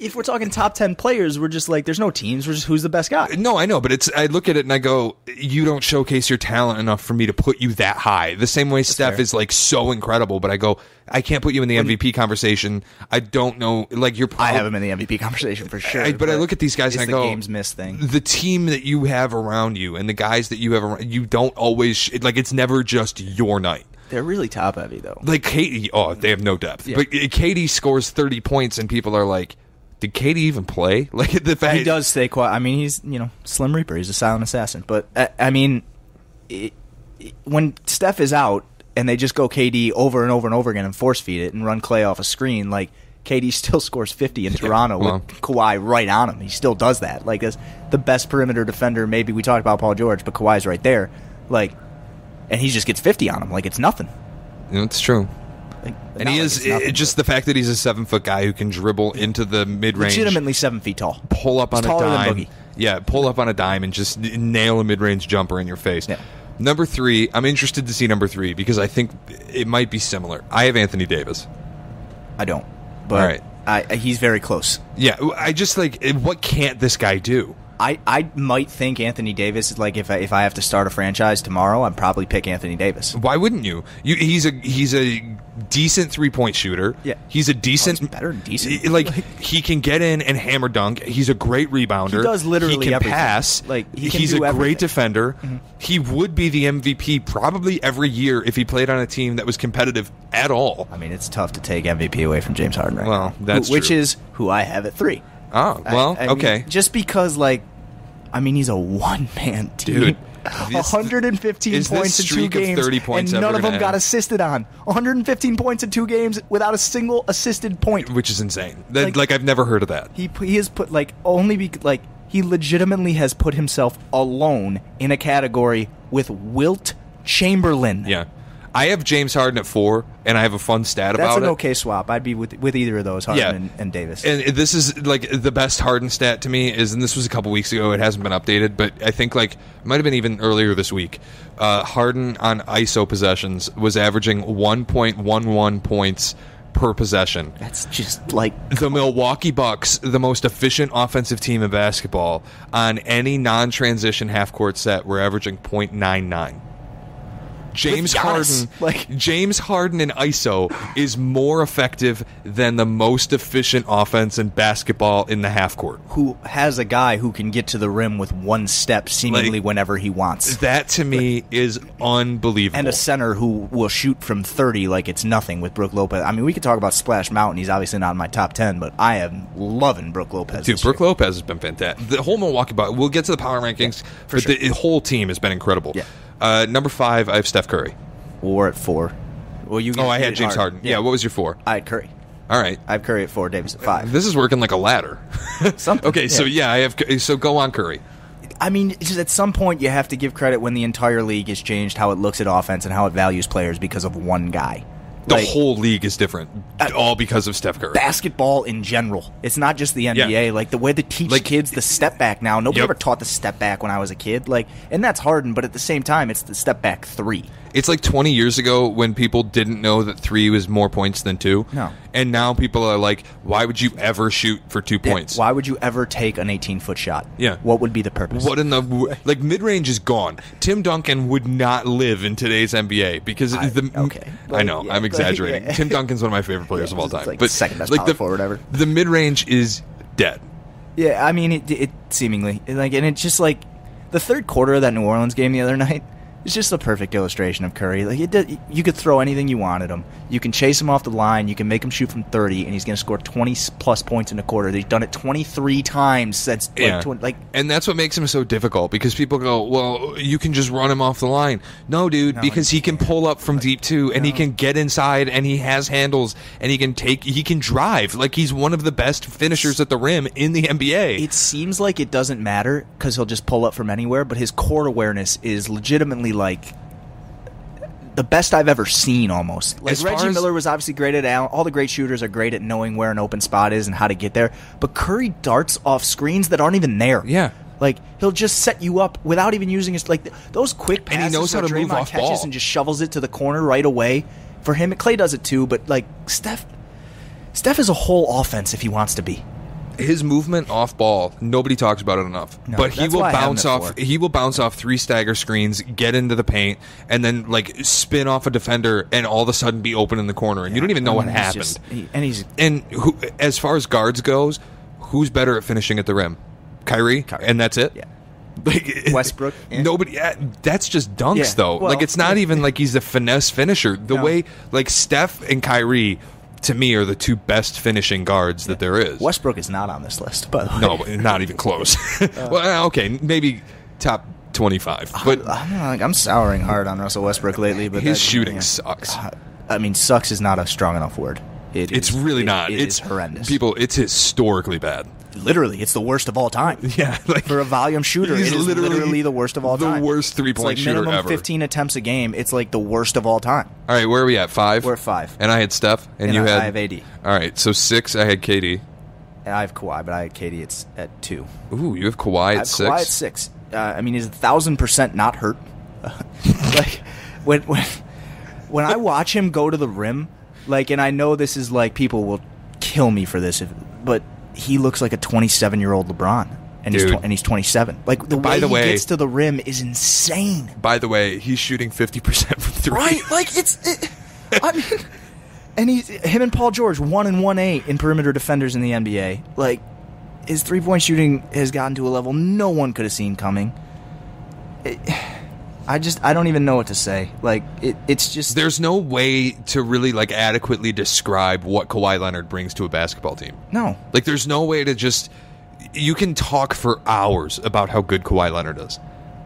Speaker 1: if we're talking top 10 players, we're just like, there's no teams. We're just who's the best guy. No, I know, but it's, I look at it and I go, you don't showcase your talent enough for me to put you that high. The same way That's Steph fair. is like so incredible, but I go, I can't put you in the MVP conversation. I don't know. Like, you're probably, I have him in the MVP conversation for sure. I, but, but, I look at these guys and I go, games miss thing. The team that you have around you and the guys that you have around, you don't always, like, it's never just your night. They're really top heavy though. Like Katie, oh, they have no depth. Yeah. But uh, Katie scores thirty points, and people are like, did Katie even play? Like the fact he does stay
Speaker 2: quiet. I mean, he's you know Slim Reaper. He's a silent assassin. But I, I mean, it, it, when Steph is out and they just go KD over and over and over again and force feed it and run Clay off a screen, like KD still scores 50 in Toronto yeah, well. with Kawhi right on him. He still does that. Like as the best perimeter defender. Maybe we talked about Paul George, but Kawhi's right there. Like, and he just gets 50 on him. Like it's nothing.
Speaker 1: That's true and he like is just the fact that he's a seven foot guy who can dribble into the mid range, legitimately seven feet tall. Pull up on a dime, yeah. Pull up on a dime and just nail a mid range jumper in your face. Yeah. Number three, I'm interested to see number three because I think it might be similar. I have Anthony Davis. I don't, but All right. I, I, he's very close. Yeah, I just like what can't this guy do?
Speaker 2: I, I might think Anthony Davis is like if I, if I have to start a franchise tomorrow, I'd probably pick
Speaker 1: Anthony Davis. Why wouldn't you? you he's a he's a decent three point shooter. Yeah, he's a oh, decent, oh, better decent. Like, like, he can get in and hammer dunk. He's a great rebounder. He does literally. He can everything. pass. Like he he's a everything. great defender. Mm-hmm. He would be the MVP probably every year if he played on a team that was competitive at all. I mean, it's tough to take MVP away
Speaker 2: from James Harden right Well, that's who, which
Speaker 1: is who I have at three. Oh well, I, I okay. Mean, just because
Speaker 2: like, I mean, he's a one man team. Dude 115 points this in two games, of 30 points and none of them got assisted on. 115 points in two games without a single assisted point,
Speaker 1: which is insane. That, like, like, I've never heard of that.
Speaker 2: He he has put like only be, like he legitimately has put himself alone in a category with Wilt Chamberlain.
Speaker 1: Yeah. I have James Harden at four, and I have a fun stat That's about it. That's an okay swap. I'd be
Speaker 2: with with either of those, Harden yeah. and, and, Davis. And
Speaker 1: this is like the best Harden stat to me is, and this was a couple weeks ago. It hasn't been updated, but I think like might have been even earlier this week. Uh, Harden on ISO possessions was averaging one point one one points per possession. That's just like the Milwaukee Bucks, the most efficient offensive team in basketball, on any non-transition half-court set, we're averaging 0.99. James Harden, like James Harden in ISO, is more effective than the most efficient offense in basketball in the half court. Who has a guy who
Speaker 2: can get to the rim with
Speaker 1: one step, seemingly like, whenever he wants.
Speaker 2: That to me is unbelievable. And a center who will shoot from thirty like it's nothing with Brooke Lopez. I mean, we could talk about Splash Mountain. He's obviously not in my top ten, but I am loving Brooke
Speaker 1: Lopez. Dude, Brooke Lopez has been fantastic. The whole Milwaukee, we'll get to the power rankings, yeah, for but sure. the whole team has been incredible. Yeah. Uh, number five, I have Steph Curry. We're at four. Well, you. Oh, I had James Harden. Yeah. What was your four? I had Curry. All right. I have Curry at four. Davis at five. This is working like a ladder. Something. okay, so yeah, I have. So go on, Curry.
Speaker 2: I mean, just at some point you have to give credit when the entire league has changed how it looks at offense and how it values players because of one guy.
Speaker 1: The like, whole league is different, uh, all because of Steph Curry. Basketball in
Speaker 2: general. It's not just the NBA. Yeah. Like the way they teach like, kids the step back now. Nobody yep. ever taught the step back when I was a kid. Like, and that's hardened, but at the same time, it's the step back three.
Speaker 1: It's like 20 years ago when people didn't know that three was more points than two. No. And now people are like, why would you ever shoot for two points? Why would you ever take an 18 foot shot? Yeah. What would be the purpose? What in the. Like, mid range is gone. Tim Duncan would not live in today's NBA because I, the. Okay. Like, I know, yeah, I'm exaggerating. Yeah. Tim Duncan's one of my favorite players of all time. Like but second best like the, forward ever.
Speaker 2: The mid range is dead. Yeah, I mean, it, it seemingly. Like, and it's just like the third quarter of that New Orleans game the other night it's just the perfect illustration of Curry. Like did, you could throw anything you want at him. You can chase him off the line. You can make him shoot from thirty, and he's going to score twenty plus points in a quarter. They've done it twenty three times since like, yeah. 20,
Speaker 1: like, and that's what makes him so difficult because people go, "Well, you can just run him off the line." No, dude, no, because he can pull up from like, deep too, and no. he can get inside, and he has handles, and he can take, he can drive. Like he's one of the best finishers at the rim in the NBA. It seems like it doesn't
Speaker 2: matter because he'll just pull up from anywhere, but his court awareness is legitimately like the best I've ever seen almost. Like as Reggie Miller was obviously great at Allen. All the great shooters are great at knowing where an open spot is and how to get there. But Curry darts off screens that aren't even there. Yeah. Like he'll just set you up without even using his like those quick passes. And he knows how to Draymond move off catches ball. and just shovels it to the corner right away. For him, Clay does it too, but like Steph Steph is a whole offense if he wants to be
Speaker 1: his movement off ball, nobody talks about it enough. No, but he will bounce off. He will bounce off three stagger screens, get into the paint, and then like spin off a defender, and all of a sudden be open in the corner, and yeah. you don't even know and what happened. Just, he, and he's and who, as far as guards goes, who's better at finishing at the rim, Kyrie, Kyrie. and that's it. Yeah. Like Westbrook, yeah. nobody. That's just dunks, though. Well, like it's not even like he's a finesse finisher. The no. way like Steph and Kyrie to me are the two best finishing guards that there is. Westbrook is not on this list, by the way. No, not even close. Uh, well, uh, okay, maybe top 25. But I, am like, I'm souring hard on Russell
Speaker 2: Westbrook lately, but his that, shooting yeah. sucks. Uh, I mean, sucks is not a strong enough word.
Speaker 1: It it's is, really it, not. It it's horrendous. People, it's historically bad literally, it's the worst of all time. Yeah, like,
Speaker 2: for a volume shooter, it is literally, literally,
Speaker 1: the worst of all the time. The worst three point like shooter minimum ever.
Speaker 2: Fifteen attempts a game. It's like the worst of all time.
Speaker 1: All right, where are we at? Five. We're at five. And I had Steph, and, and you I, had. I have AD. All right, so six. I had KD. And I have Kawhi, but I had KD. It's at two. Ooh, you have Kawhi
Speaker 2: at have six. Kawhi at six. Uh, I mean, he's a thousand percent not hurt. like when when when I watch him go to the rim, like, and I know this is like people will kill me for this, if, but he looks like a 27 year old LeBron, and he's tw- and he's
Speaker 1: 27. Like the By way he gets to the rim is insane. By the way, he's shooting 50% from three. Right?
Speaker 2: Like it's. It, I mean, and he's him and Paul George one and one eight in perimeter defenders in the NBA. Like his three point shooting has gotten to a level
Speaker 1: no one could have seen coming. It, I just I don't even know what to say. Like it, it's just there's no way to really like adequately describe what Kawhi Leonard brings to a basketball team. No, like there's no way to just you can talk for hours about how good Kawhi Leonard is.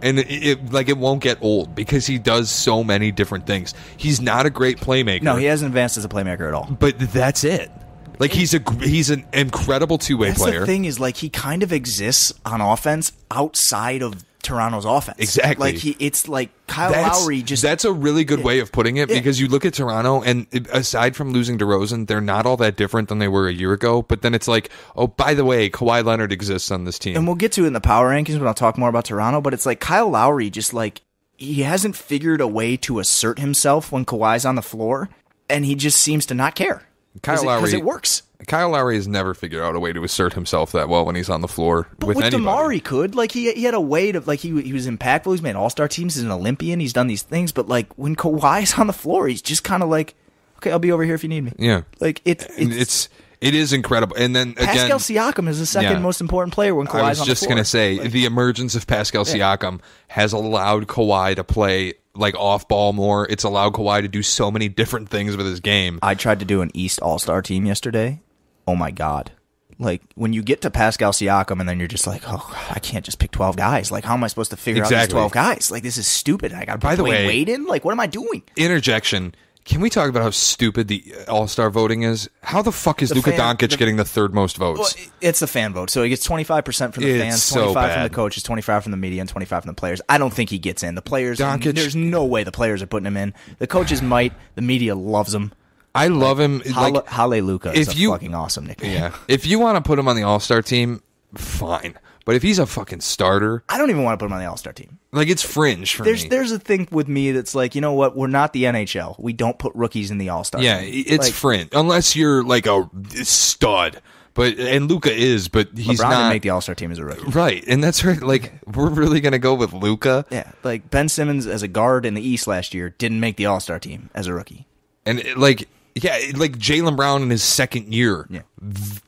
Speaker 1: And it, it like it won't get old because he does so many different things. He's not a great playmaker. No, he hasn't advanced as a playmaker at all.
Speaker 2: But that's it.
Speaker 1: Like he's a he's an incredible two way player. The thing
Speaker 2: is, like he kind of
Speaker 1: exists on offense
Speaker 2: outside of Toronto's offense. Exactly. Like he, it's like Kyle that's, Lowry
Speaker 1: just. That's a really good yeah. way of putting it yeah. because you look at Toronto and aside from losing DeRozan, they're not all that different than they were a year ago. But then it's like, oh, by the way, Kawhi Leonard exists on this team. And we'll get to it in the
Speaker 2: power rankings when I'll talk more about Toronto. But it's like Kyle Lowry just like he hasn't figured a way to assert himself when Kawhi's on the floor, and he just seems to not care. Kyle Lowry, because it
Speaker 1: works. Kyle Lowry has never figured out a way to assert himself that well when he's on the floor but with, with Damari
Speaker 2: could like he he had a way to like he he was impactful. He's made All Star teams. He's an Olympian. He's done these things. But like when Kawhi is on the floor, he's just kind of like, okay, I'll be over here if you need me. Yeah, like it, it's it's.
Speaker 1: It is incredible, and then again, Pascal Siakam is the second yeah.
Speaker 2: most important player when Kawhi's on the floor. I was just going to say like,
Speaker 1: the emergence of Pascal yeah. Siakam has allowed Kawhi to play like off ball more. It's allowed Kawhi to do so many different things with his game. I tried to do an East All Star team
Speaker 2: yesterday, oh my god. Like when you get to Pascal Siakam, and then you're just like, oh, I can't just pick twelve guys. Like, how am I supposed to figure out these twelve guys? Like, this is stupid. I got to By the way- Wade in. Like, what am I doing?
Speaker 1: Interjection. Can we talk about how stupid the All Star voting is? How the fuck is Luka fan- Doncic the- getting the third most votes? Well,
Speaker 2: it's the fan vote, so he gets twenty five percent from the It's fans, so twenty five from the coaches, twenty five from the media, and twenty five from the players. I don't think he gets in. The players, Doncic- there's no way the players are putting
Speaker 1: him in. The coaches might. The media loves him. I love him. Like Halle Luca is if a you, fucking awesome nickname. Yeah. If you want to put him on the All Star team, fine. But if he's a fucking starter, I don't even want to put him on the All Star team. Like it's fringe for there's, me.
Speaker 2: There's a thing with me that's like, you know what? We're not the NHL. We don't put rookies in the All Star. Yeah, team. it's like, fringe
Speaker 1: unless you're like a stud. But and Luca is, but he's LeBron not make the All Star team as a rookie,
Speaker 2: right? And that's right. Like we're really gonna go with Luca. Yeah, like Ben Simmons as a guard in the East last year didn't make the All Star team as a rookie, and like yeah, like Jalen Brown in his second
Speaker 1: year yeah.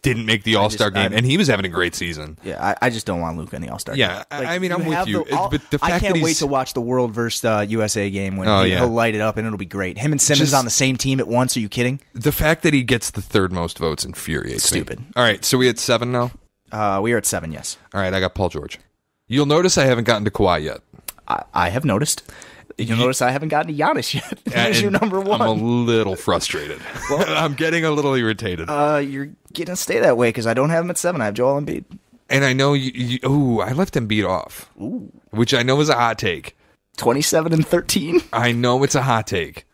Speaker 1: didn't make the All Star game, i and he was having a great season.
Speaker 2: Yeah, I, I just don't want Luke in the All Star. Yeah, like, I mean, I'm with you. The, all, but the fact I can't wait to watch the World versus uh, USA game when oh, he, yeah. he'll light it up, and it'll be great. Him and Simmons just, on the same team at once. Are you kidding?
Speaker 1: The fact that he gets the third most votes infuriates Stupid. me. All right, so we at seven now. Uh, we are at seven. Yes. All right, I got Paul George. You'll notice I haven't gotten to Kawhi yet. I, I have noticed you, you notice I haven't gotten to Giannis yet. He's your number one. I'm a little frustrated. well, I'm getting a little irritated.
Speaker 2: Uh, you're gonna stay that way because I don't have him at seven. I have Joel Embiid.
Speaker 1: And I know you. you ooh, I left Embiid off, ooh. which I know is a hot take. Twenty-seven and thirteen. I know it's a hot take,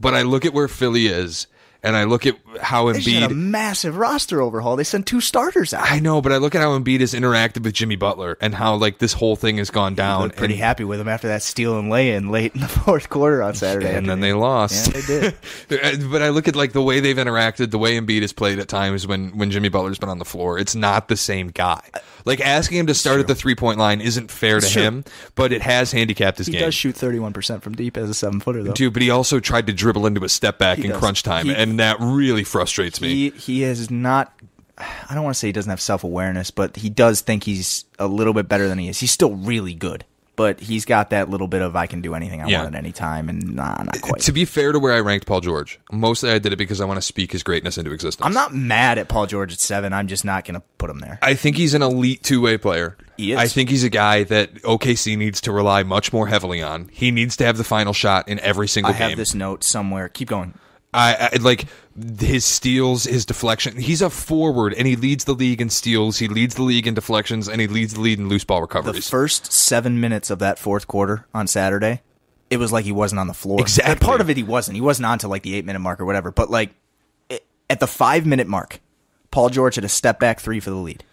Speaker 1: but I look at where Philly is and I look at how they Embiid a massive roster overhaul.
Speaker 2: They sent two starters out.
Speaker 1: I know, but I look at how Embiid is interacted with Jimmy Butler and how like this whole thing has gone down. pretty and, happy with him after that steal and lay in late in the fourth quarter on Saturday, and then they lost. Yeah, they did. Uh, but I look at like the way they've interacted, the way Embiid has played at times when when Jimmy Butler's been on the floor. It's not the same guy. Uh, like asking him to start at the three point line isn't fair to him, but it has handicapped his he game. He does
Speaker 2: shoot thirty one percent from deep as a seven footer though, dude.
Speaker 1: But he also tried to dribble into a step back he in does. crunch time. He, and that really frustrates me. He, he is not. I don't want to say he doesn't
Speaker 2: have self awareness, but he does think
Speaker 1: he's a little bit better
Speaker 2: than he is. He's still really good, but he's got that little bit of I can do anything I yeah. want at any time, and
Speaker 1: nah, not eh, quite. To be fair to where I ranked Paul George, mostly I did it because I want to speak his greatness into existence. I'm not mad at Paul George at seven. I'm just not going to put him there. I think he's an elite two way player. I think he's a guy that OKC needs to rely much more heavily on. He needs to have the final shot in every single I game. I have this note somewhere. Keep going. I, I, like his steals, his deflection. He's a forward, and he leads the league in steals. He leads the league in deflections, and he leads the lead in loose ball
Speaker 2: recoveries. The first seven minutes of that fourth quarter on Saturday, it was like he wasn't on the floor. Exactly. And part of it, he wasn't. He wasn't on to like the eight minute mark or whatever. But like it, at the five minute mark, Paul George had a step back three for the lead.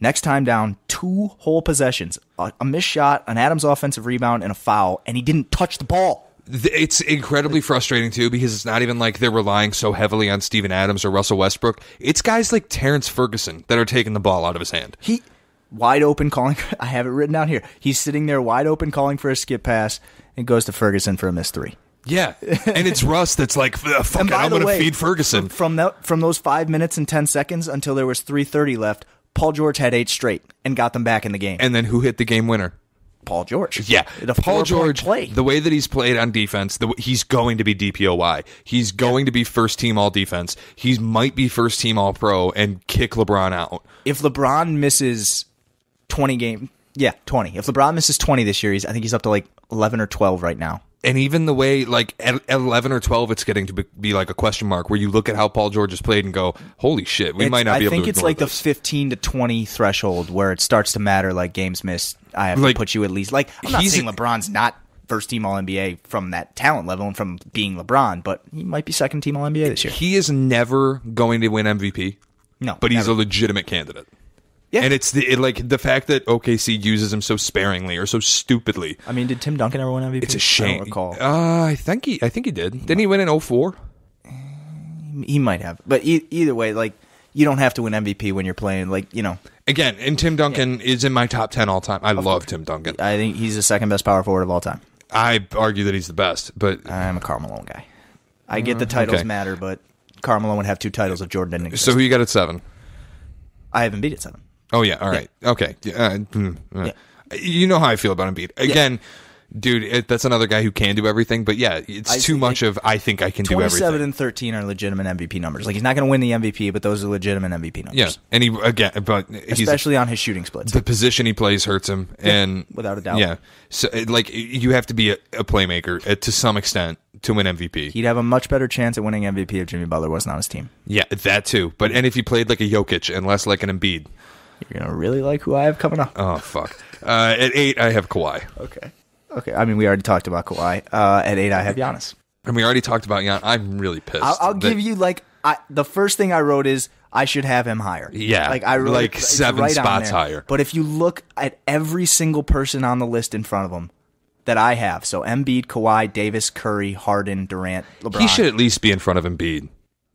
Speaker 2: Next time down, two whole possessions, a, a missed shot, an Adams offensive rebound, and a foul, and he didn't touch the ball
Speaker 1: it's incredibly frustrating too because it's not even like they're relying so heavily on Steven Adams or Russell Westbrook. It's guys like Terrence Ferguson that are taking the ball out of his hand.
Speaker 2: He wide open calling. I have it written down here. He's sitting there wide open calling for a skip pass and goes to Ferguson for a miss three.
Speaker 1: Yeah, and it's Russ that's like, "Fuck it, I'm going to feed
Speaker 2: Ferguson." From that, from those five minutes and ten seconds until there was three thirty left, Paul George had eight straight and got them back in the game.
Speaker 1: And then who hit the game winner? Paul George. Yeah, Paul George. Play. The way that he's played on defense, the, he's going to be DPOY. He's going to be first team All Defense. He might be first team All Pro and kick LeBron out.
Speaker 2: If LeBron misses twenty game, yeah, twenty. If LeBron misses twenty this year, he's I think he's up to like eleven or twelve right now.
Speaker 1: And even the way, like at eleven or twelve, it's getting to be like a question mark where you look at how Paul George has played and go, "Holy shit, we it's, might not I be." I think it's like this.
Speaker 2: the fifteen to twenty threshold where it starts to matter, like games missed I have like, to put you at least like I'm not saying LeBron's not first team All NBA from that talent level
Speaker 1: and from being LeBron, but he might be second team All NBA this year. He is never going to win MVP. No, but never. he's a legitimate candidate. Yeah. And it's the it, like the fact that OKC uses him so sparingly or so stupidly. I mean, did Tim Duncan ever win MVP? It's a shame. I recall. Uh, I think he I think he did. He Didn't might. he win in 04? He might have. But
Speaker 2: e- either way, like you don't have to win MVP when you're playing like, you know, Again, and Tim Duncan yeah. is in my top ten all time. I of love course. Tim Duncan. I think he's the second best power forward of all time.
Speaker 1: I argue that he's the best, but I'm a Carmelo guy. I get the mm, titles okay.
Speaker 2: matter, but Carmelo would have two titles if Jordan didn't exist. So who you got at seven? I haven't beat at seven. Oh yeah, all right,
Speaker 1: yeah. okay. uh. Hmm, yeah. You know how I feel about Embiid. Again, yeah. Dude, it, that's another guy who can do everything, but yeah, it's I too much of I think I can do everything.
Speaker 2: 27 and 13 are legitimate MVP numbers. Like he's not going to win the MVP, but those are
Speaker 1: legitimate MVP numbers. Yeah. And he again, but especially on his shooting splits. The position he plays hurts him and yeah, without a doubt. Yeah. So like you have to be a, a playmaker uh, to some extent to win MVP. He'd have a much better chance at winning MVP if Jimmy Butler wasn't on his team. Yeah, that too. But and if he played like a Jokic and less like an Embiid. You're gonna really like who I have coming up. Oh fuck! Uh, at eight, I have Kawhi.
Speaker 2: Okay. Okay, I mean we already talked about Kawhi. Uh, at eight, I have Giannis.
Speaker 1: And we already talked about Giannis. I'm really pissed. I'll, I'll that- give
Speaker 2: you like I, the first thing I wrote is I should have him higher. Yeah, like I really like seven right spots higher. But if you look at every single person on the list in front of him that I have, so Embiid, Kawhi, Davis, Curry, Harden, Durant, LeBron, he should at least be in front of Embiid.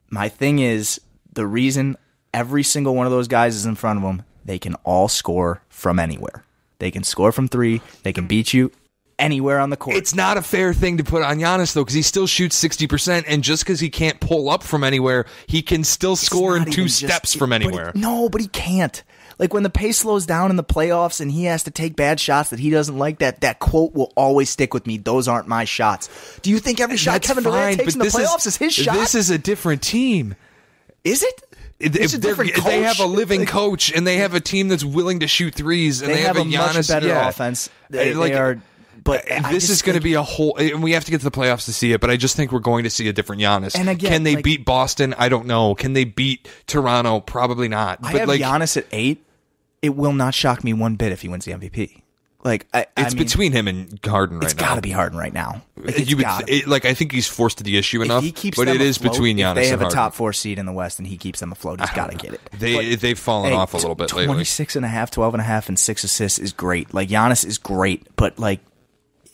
Speaker 2: My thing is the reason every single one of those guys is in front of him. They can all score from anywhere. They
Speaker 1: can score from three. They can beat you anywhere on the court. It's not a fair thing to put on Giannis though, because he still shoots 60%, and just because he can't pull up from anywhere, he can still it's score in two steps from anywhere. But
Speaker 2: no, but he can't. Like when the pace slows down in the playoffs and he has to take bad shots that he doesn't like, that that quote will always stick with me. Those aren't my shots. Do you think every shot That's Kevin Durant fine, takes in the playoffs is, is his shot? This is
Speaker 1: a different team. Is it? they have a living coach and they have a team that's willing to shoot threes and they, they have, have, a, Giannis, much better yeah. offense. They, they like, are but this is going to be a whole. And we have to get to the playoffs to see it. But I just think we're going to see a different Giannis. And again, can they like, beat Boston? I don't know. Can they beat Toronto? Probably not. But I have like, Giannis at eight. It will not shock me one bit if he wins the MVP.
Speaker 2: Like I, it's I mean, between him and Harden right it's now. It's got to be Harden right now. Like, you would, it, like I think he's forced to the issue enough. he keeps but it is afloat, between Giannis. If they have a top four seed in the West, and he keeps them afloat. He's got to get it.
Speaker 1: They but, they've fallen hey, off a little bit 26 lately. Twenty
Speaker 2: six and a half, 12 and a half, and six assists is great.
Speaker 1: Like Giannis is great, but like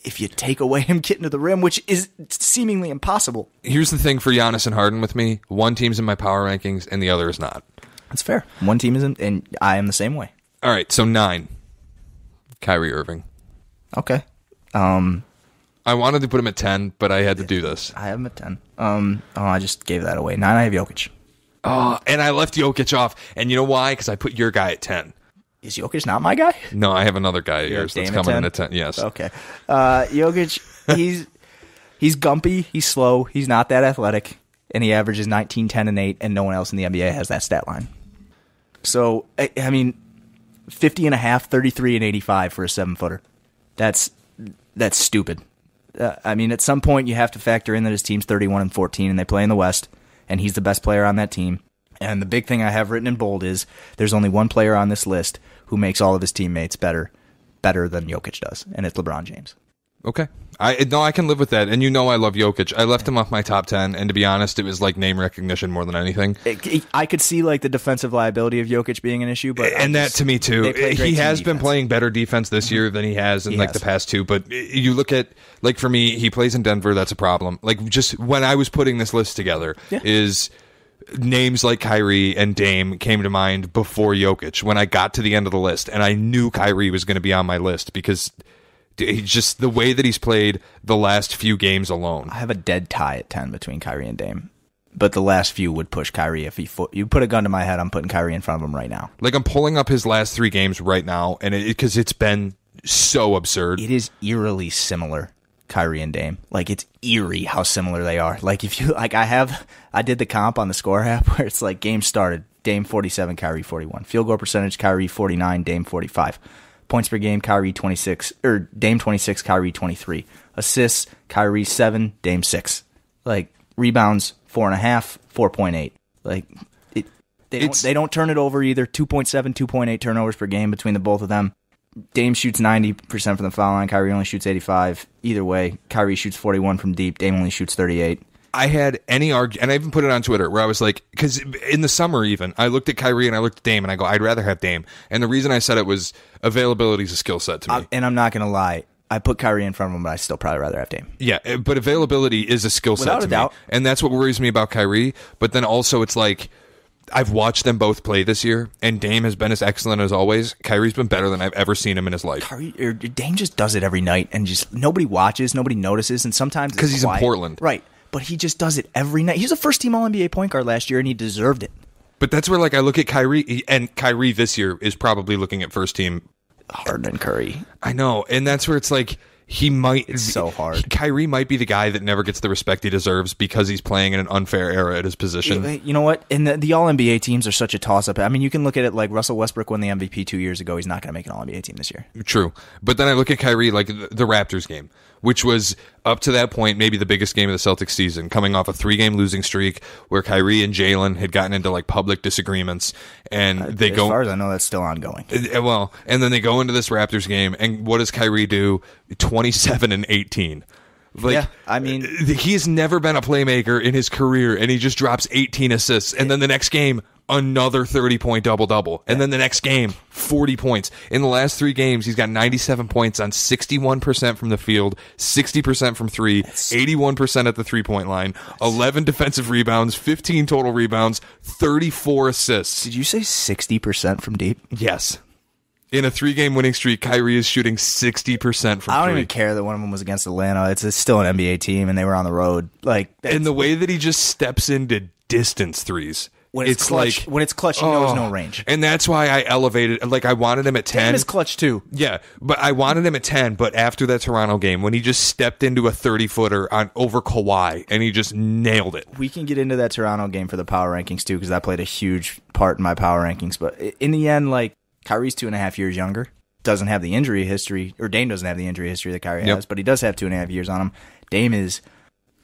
Speaker 1: if you
Speaker 2: take away him getting to the rim, which is seemingly impossible.
Speaker 1: Here's the thing for Giannis and Harden with me: one team's in my power rankings, and the other is not. That's fair. One team isn't, and I am the same way. All right, so nine, Kyrie Irving. Okay. Um, I wanted to put him at ten, but I had to do this. I have him at ten. Um, oh, I just gave that away. Nine, I have Jokic. Oh, and I left Jokic off, and you know why? Because I put your guy at ten. Is Jokic not my guy? No, I have another guy that's coming in at ten. Yes. Okay.
Speaker 2: Uh, Jokic, he's he's gumpy. He's slow. He's not that athletic, and he averages 19, 10, and eight. And no one else in the NBA has that stat line. So I, I mean, 50 and a half, 33 and 85 for a seven footer. That's that's stupid. Uh, I mean, at some point you have to factor in that his team's 31 and 14 and they play in the West and he's the best player on that team. And the big thing I have written in bold is there's only one player on this list who makes all of his teammates better better than Jokic does, and it's LeBron James.
Speaker 1: Okay. I no, I can live with that, and you know I love Jokic. I left him off my top ten, and to be honest, it was like name recognition more than anything. It, it, I could see like
Speaker 2: the defensive liability of Jokic being an issue, but and that to me too. He has defense.
Speaker 1: been playing better defense this year than he has in he like has. the past two. But you look at like for me, he plays in Denver. That's a problem. Like just when I was putting this list together, yeah. is names like Kyrie and Dame came to mind before Jokic when I got to the end of the list, and I knew Kyrie was going to be on my list because just the way that he's played the last few games alone. I have a
Speaker 2: dead tie at ten between Kyrie and Dame, but the last few would push Kyrie. If he fo- you put a gun to my head, I'm putting Kyrie in front of him right now.
Speaker 1: Like I'm pulling up his last three games right now, and because it, because it's been so absurd, it is eerily similar Kyrie and Dame. Like it's eerie
Speaker 2: how similar they are. Like if you like I have I did the comp on the score app where it's like game started, Dame 47, Kyrie 41. Field goal percentage Kyrie 49, Dame 45. Points per game Kyrie 26 or Dame 26, Kyrie 23. Assists Kyrie 7, Dame 6. Like rebounds 4.5, 4.8. Like it they don't, they don't turn it over either. 2.7, 2.8 turnovers per game between the both of them. Dame shoots 90% from the foul line. Kyrie only shoots 85. Either way, Kyrie shoots 41 from deep. Dame only
Speaker 1: shoots 38. I had any argument, and I even put it on Twitter where I was like, because in the summer, even I looked at Kyrie and I looked at Dame, and I go, I'd rather have Dame. And the reason I said it was availability is a skill set to me. I, uh,
Speaker 2: and I'm not gonna lie, I put Kyrie in front of him, but I still probably rather have Dame.
Speaker 1: Yeah, but availability is a skill set to me, doubt. and that's what worries me about Kyrie. But then also, it's like I've watched them both play this year, and Dame has been as excellent as always. Kyrie's been better than I've ever seen him in his life. Kyrie,
Speaker 2: er, Dame just does it every night, and just nobody watches, nobody notices, and sometimes because he's quiet. in Portland, right? But he just does it every night. He's a first team All NBA point guard last year, and he deserved it.
Speaker 1: But that's where like I look at Kyrie, and Kyrie this year is probably looking at first team Harden and Curry. I know, and that's where it's like he might it's so hard. Kyrie might be the guy that never gets the respect he deserves because he's playing in an unfair era at his position. You know what? And the, the All NBA teams are
Speaker 2: such a toss up. I mean, you can look at it like Russell Westbrook won the MVP two years ago. He's not going to make an All NBA team this year.
Speaker 1: True, but then I look at Kyrie like the, the Raptors game which was up to that point maybe the biggest game of the Celtics season, coming off a three game losing streak where Kyrie and Jalen had gotten into like public disagreements, and uh, they as go. As far as I know, that's still ongoing. Uh, uh, well, and then they go into this Raptors game, and what does Kyrie do? Twenty seven and eighteen. Like, yeah, I mean, uh, he's never been a playmaker in his career, and he just drops 18 assists, and then the next game, another 30 point double double. And then the next game, 40 points. In the last three games, he's got 97 points on 61% from the field, 60% from three, 81% at the three point line, 11 defensive rebounds, 15 total rebounds, 34 assists. Did you say 60% from deep? Yes. In a three game winning streak, Kyrie is shooting 60% from three. I don't even
Speaker 2: care that one of them was against Atlanta. It's, it's still an NBA team and they were on the road.
Speaker 1: Like, And the way that he just steps into distance threes when it's, it's clutch, like when it's clutch, you oh, there's no oh. range, and that's why I elevated. Like I wanted him at ten. Him is clutch too. Yeah, but I wanted him at ten. But after that Toronto game, when he just stepped into a thirty footer on over Kawhi, and he just nailed it.
Speaker 2: We can get into that Toronto game for the power rankings too, because that played a huge part in my power rankings. But in the end, like Kyrie's two and a half years younger doesn't have the injury history, or Dame doesn't have the injury history that Kyrie yep. has, but he does have two and a half years on him. Dame is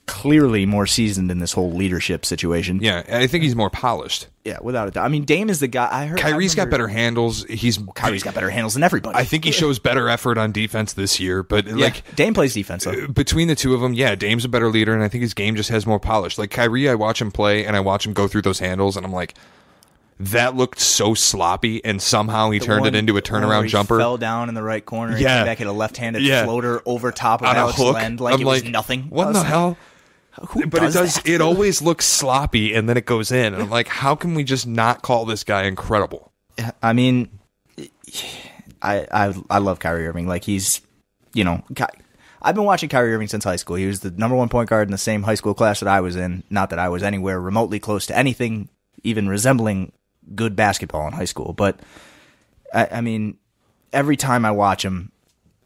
Speaker 2: clearly more seasoned in this whole leadership situation.
Speaker 1: Yeah, I think he's more polished. Yeah, without a doubt. I mean, Dame is the guy. I heard Kyrie's I remember, got better handles. He's Kyrie's got better handles than everybody. I think he shows better effort on defense this year. But yeah, like Dame plays defense. Though. Uh, between the two of them, yeah, Dame's a better leader, and I think his game just has more polish. Like Kyrie, I watch him play, and I watch him go through those handles, and I'm like, that looked so sloppy, and somehow he the turned one, it into a turnaround jumper. Fell
Speaker 2: down in the right corner. Yeah, back at a left-handed yeah. floater over top of on Alex a hook. like I'm it like, was nothing. What the hell?
Speaker 1: Who but does it does. That? It always looks sloppy, and then it goes in, and I'm like, how can we just not call this guy incredible? I mean, I I I love Kyrie
Speaker 2: Irving. Like he's, you know, I've been watching Kyrie Irving since high school. He was the number one point guard in the same high school class that I was in. Not that I was anywhere remotely close to anything even resembling good basketball in high school, but I, I mean, every time I watch him,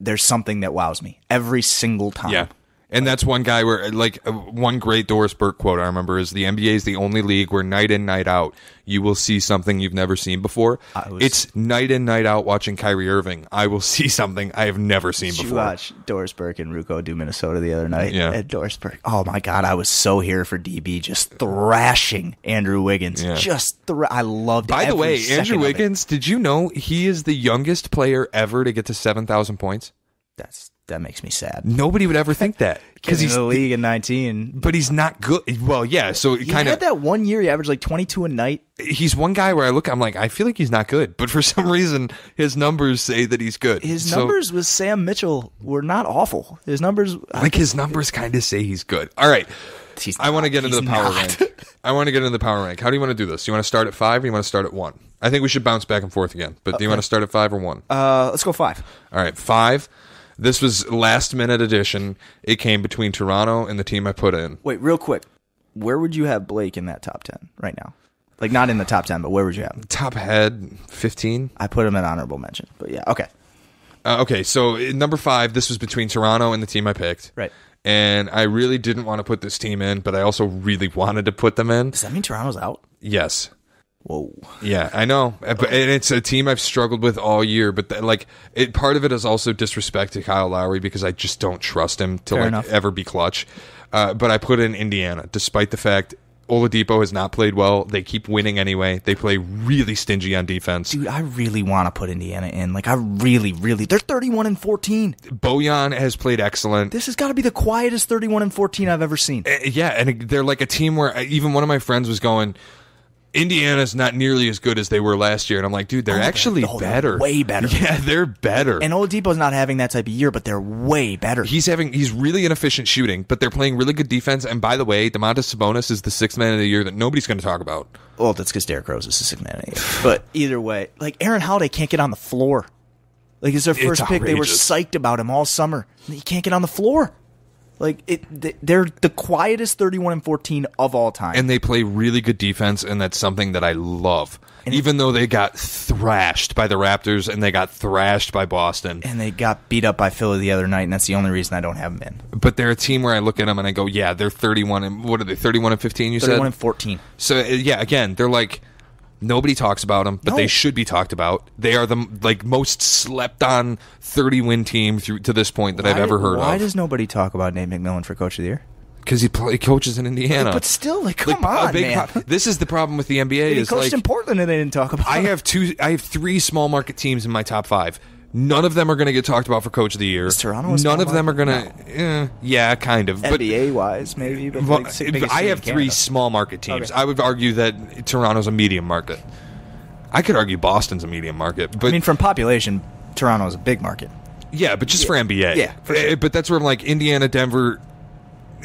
Speaker 2: there's something that wows me every single time. Yeah.
Speaker 1: And that's one guy where, like, uh, one great Doris Burke quote I remember is the NBA is the only league where night in, night out, you will see something you've never seen before. Was, it's night in, night out watching Kyrie Irving. I will see something I have never seen before. You watch
Speaker 2: Doris Burke and Ruco do Minnesota the other night. Yeah. At Doris Burke. Oh, my God. I was so here for DB just thrashing Andrew Wiggins. Yeah. Just thr- I loved By the way, Andrew Wiggins,
Speaker 1: did you know he is the youngest player ever to get to 7,000 points? That's that makes me sad.
Speaker 2: Nobody would ever think that because he's in the league in 19,
Speaker 1: but he's not good. Well, yeah, so he kind of had that one year he averaged like 22 a night. He's one guy where I look, I'm like, I feel like he's not good, but for some reason his numbers say that he's good. His so, numbers
Speaker 2: with Sam Mitchell were not awful. His numbers, uh, like his numbers, kind
Speaker 1: of say he's good. All right. He's I want to get into the power not. rank. I want to get into the power rank. How do you want to do this? Do you want to start at five or you want to start at one? I think we should bounce back and forth again. But okay. do you want to start at five or one? Uh, let's go five. All right, five. This was last minute addition. It came between Toronto and the team I put in. Wait, real quick. Where
Speaker 2: would you have Blake in that top 10 right now? Like, not in the top 10, but where would you have him? Top head 15. I put him in honorable mention, but yeah, okay.
Speaker 1: Uh, okay, so uh, number five, this was between Toronto and the team I picked. Right. And I really didn't want to put this team in, but I also really wanted to put them in. Does that mean Toronto's out? Yes. Whoa. Yeah, I know. Uh, and it's a team I've struggled with all year, but like it, part of it is also disrespect to Kyle Lowry because I just don't trust him to like ever be clutch. Uh, but I put in Indiana despite the fact Oladipo has not played well. They keep winning anyway. They play really stingy on defense. Dude, I really want to put Indiana in. Like I really really. They're 31 and 14. Bojan has played excellent.
Speaker 2: This has got to be the quietest 31 and 14 I've ever seen.
Speaker 1: Uh, yeah, and they're like a team where uh, even one of my friends was going Indiana's not nearly as good as they were last year. And I'm like, dude, they're oh, actually they're, oh, they're better. way better. Yeah, they're better. And Oladipo's not having that type of year, but they're way better. He's having he's really inefficient shooting, but they're playing really good defense. And by the way, DeMontis Sabonis is the sixth man of the year that nobody's going to talk about. Well, that's because Derrick Rose is the sixth man of the year. but
Speaker 2: either way, like Aaron Holiday can't get on the floor. Like it's their first it's pick. They were psyched about him all summer. He can't get on the floor. Like it, they're the quietest 31 and 14 of all time.
Speaker 1: And they play really good defense, and that's something that I love. And Even though they got thrashed by the Raptors and they got thrashed by Boston, and they got beat up by Philly the other night, and that's the only reason I don't have them in. But they're a team where I look at them and I go, yeah, they're 31 and what are they? 31 and 15. You 31 said 31 and 14. So uh, yeah, again, they're like Nobody talks about them, but no. they should be talked about. They are the like most slept on 30 win team through to this point that why I've ever heard why of. Why
Speaker 2: does nobody talk about Nate McMillan for coach of the year? Because he, play,
Speaker 1: coaches in Indiana, but
Speaker 2: still, like, come like, on, man. Pro-
Speaker 1: this is the problem with the NBA. He is coached like, in Portland, and they didn't talk about. I have two, I have three small market teams in my top five. None of them are going to get talked about for Coach of the Year. Is Toronto? None of them are going to. No. Eh, yeah, kind of. NBA
Speaker 2: wise, maybe.
Speaker 1: But well, like I have three small market teams. Okay. I would argue that Toronto's a medium market. I could argue Boston's a medium market, but I mean, from population, Toronto is a big market. Yeah, but just yeah. for NBA. Yeah, sure. Eh, but that's where I'm like Indiana, Denver,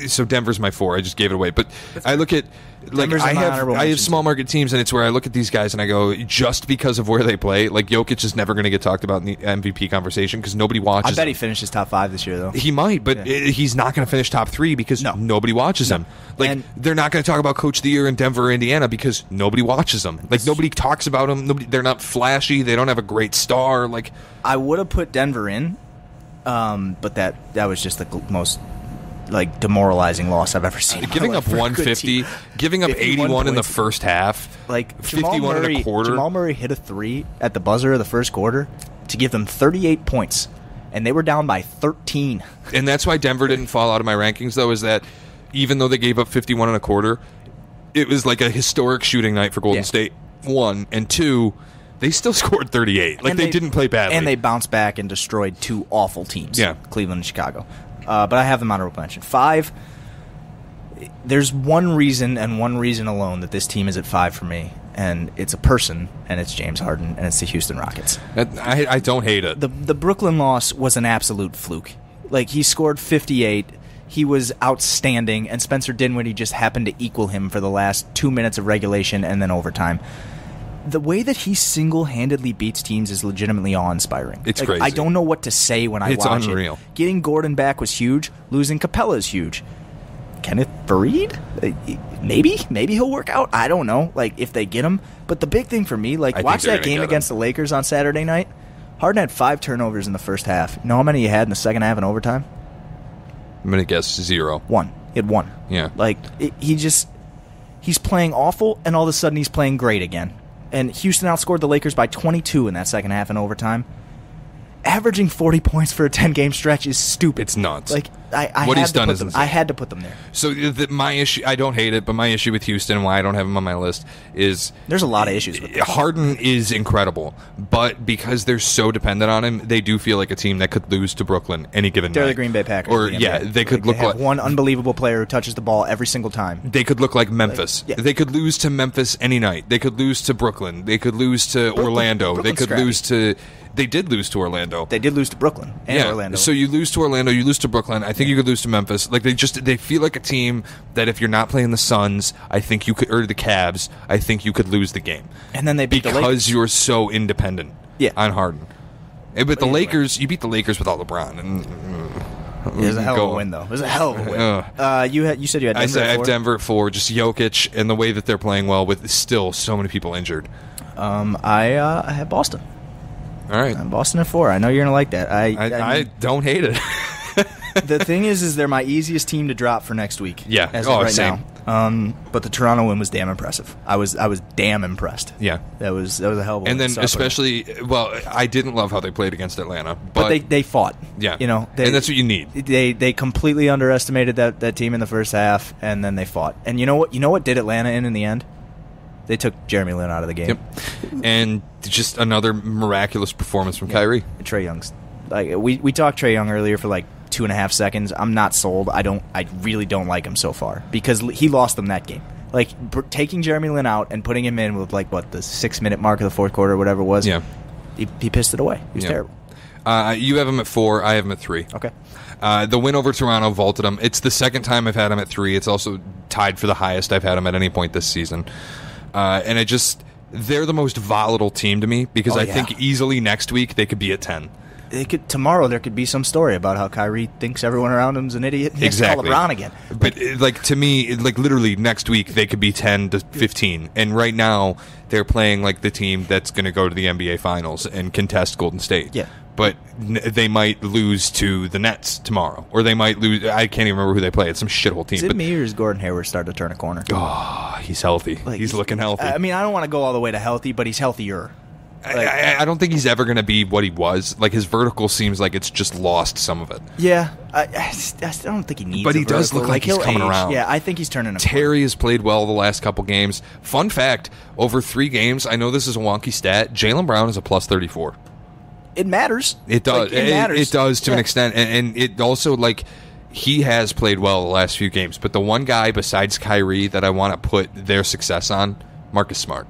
Speaker 1: so Denver's my four. I just gave it away, but I look at like Denver's I have I have small market teams, and it's where I look at these guys and I go, just because of where they play, like Jokic is never going to get talked about in the MVP conversation because nobody watches. I bet him. he finishes top five this year, though. He might, but yeah. he's not going to finish top three because no. nobody watches no. him. Like and they're not going to talk about Coach of the Year in Denver, Indiana, because nobody watches him. Like nobody talks about him. Nobody. They're not flashy. They don't have a great star. Like I would have put Denver in
Speaker 2: um, but that that was just the most like demoralizing loss I've ever
Speaker 1: seen. Giving up 150, giving up 81 points. in the first half, like 51 Murray, and a quarter. Jamal
Speaker 2: Murray hit a three at the buzzer of the first quarter to give them 38 points,
Speaker 1: and they were down by 13. And that's why Denver didn't fall out of my rankings, though, is that even though they gave up 51 and a quarter, it was like a historic shooting night for Golden yeah. State. One and two they still scored 38. Like they, they, didn't
Speaker 2: play badly. And they bounced back and destroyed two awful teams. Yeah. Cleveland and Chicago uh, but I have them honorable mention. Five. There's one reason and one reason alone that this team is at five for me, and it's a person, and it's James Harden, and it's the Houston Rockets. I, I don't hate it. The the Brooklyn loss was an absolute fluke. Like he scored 58. He was outstanding, and Spencer Dinwiddie just happened to equal him for the last two minutes of regulation and then overtime the way that he single-handedly beats teams is legitimately awe-inspiring. It's like, crazy. I don't know what to say when I it's watch unreal. it. Getting Gordon back was huge. Losing Capella is huge. Kenneth Farid? Uh, maybe, maybe he'll work out. I don't know. Like if they get him, but the big thing for
Speaker 1: me, like I watch that game
Speaker 2: against him. the Lakers on Saturday night. Harden had five turnovers in the first half. You know how many he had in the second half in overtime?
Speaker 1: I'm gonna guess zero. One.
Speaker 2: He had one. Yeah. Like it, he just he's playing awful, and all of a sudden he's playing great again and Houston outscored the Lakers by 22 in that second half in overtime averaging 40 points for a 10 game stretch is stupid. It's nuts. Like I, I what he's done is them, I had to put them there.
Speaker 1: So uh, the, my issue, I don't hate it, but my issue with Houston and why I don't have him on my list is there's a lot of issues. with them. Harden is incredible, but because they're so dependent on him, they do feel like a team that could lose to Brooklyn any given. They're night. the
Speaker 2: Green Bay Packers, or the yeah, they could like, look they like one unbelievable player who touches the ball
Speaker 1: every single time. They could look like Memphis. Like, yeah. They could lose to Memphis any night. They could lose to Brooklyn. They could lose to Brooklyn, Orlando. Brooklyn's they could scrappy. lose to they did lose to Orlando. They did lose to Brooklyn and yeah. Orlando. So you lose to Orlando, you lose to Brooklyn. I think you could lose to Memphis. Like they just they feel like a team that if you're not playing the Suns, I think you could or the Cavs, I think you could lose the game.
Speaker 2: And then they because the
Speaker 1: you're so independent. Yeah. on Harden. But, eh, but the anyway. Lakers, you beat the Lakers without LeBron. And, mm, mm, mm. it was a hell of a win, though. It was a hell of a win. Uh,
Speaker 2: you had, you said you had. Denver I said I have Denver
Speaker 1: at four. Just Jokic and the way that they're playing well with still so many people injured. Um, I uh, have Boston. All right. I'm Boston at four. I know you're gonna like that. I I, I, I don't
Speaker 2: hate it. the thing is, is they're my easiest team to drop for next week.
Speaker 1: Yeah. As oh, of right same. now.
Speaker 2: Um, but the Toronto win was damn impressive. I was I was damn impressed. Yeah.
Speaker 1: That was that was a hell of a. And then especially, well, I didn't love how they played against Atlanta, but, but they
Speaker 2: they fought. Yeah. You know, they, and that's what you need. They they completely underestimated that that team in the first half, and then they fought. And you know what? You know what did Atlanta in in the end? They took Jeremy Lin out of the
Speaker 1: game. Yep. And just another miraculous performance from yeah. Kyrie. Trey Young's like we
Speaker 2: we talked Trey Young earlier for like two and a half seconds. I'm not sold. I don't. I really don't like him so far because he lost them that game. Like taking Jeremy Lin out and putting him in with like what the six minute mark of the fourth quarter, or whatever it was. Yeah, he, he pissed it away. He was yeah. terrible.
Speaker 1: Uh, uh, you have him at four. I have him at three. Okay. Uh, the win over Toronto vaulted him. It's the second time I've had him at three. It's also tied for the highest I've had him at any point this season. Uh, and it just they're the most volatile team to me because oh, I yeah. think easily next week they could be at ten.
Speaker 2: They could tomorrow. There could be some story about how Kyrie thinks everyone around him is an idiot. And exactly. Call LeBron again.
Speaker 1: But uh, like to me, like literally next week they could be ten to fifteen, and right now they're playing like the team that's going to go to the NBA Finals and contest Golden State. Yeah but they might lose to the Nets tomorrow, or they might lose. I can't even remember who they play. It's some shithole team. Is it but, me or is Gordon Hayward starting to turn a corner? Oh, he's healthy. Like, he's looking healthy.
Speaker 2: I mean, I don't want to go all the way to healthy, but
Speaker 1: he's healthier. Like, I, I, don't think he's ever going to be what he was. Like his vertical seems like it's just lost some of it.
Speaker 2: Yeah, I, I, I don't think he needs. But he does look like, like he's coming age. around. Yeah,
Speaker 1: I think he's turning. Terry point. has played well the last couple games. Fun fact: over three games, I know this is a wonky stat. Jalen Brown is a plus thirty-four
Speaker 2: it matters. It does. Like, it, it, matters. It does to yeah. an
Speaker 1: extent, and, and it also like he has played well the last few games. But the one guy besides Kyrie that I want to put their success on, Marcus Smart.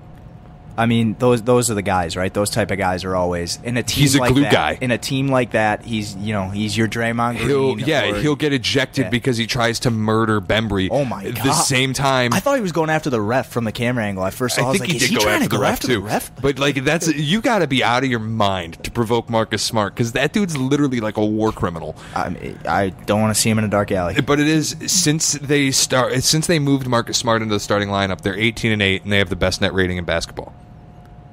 Speaker 1: I mean,
Speaker 2: those those are the guys, right? Those type of guys are always in a team. He's a like glue that, guy. In a team like that, he's you know he's your Draymond Green. He'll, yeah, or, he'll get ejected yeah. because
Speaker 1: he tries to murder Bembry. Oh
Speaker 2: my god! The same time, I thought he was going after the ref from the camera angle. I first, I, I think like, he did he go, after, go the after, the
Speaker 1: ref too. But like that's you got to be out of your mind to provoke Marcus Smart because that dude's literally like a war criminal. I, I don't want to see him in a dark alley. But it is since they start since they moved Marcus Smart into the starting lineup, they're eighteen and eight, and they have the best net rating in basketball.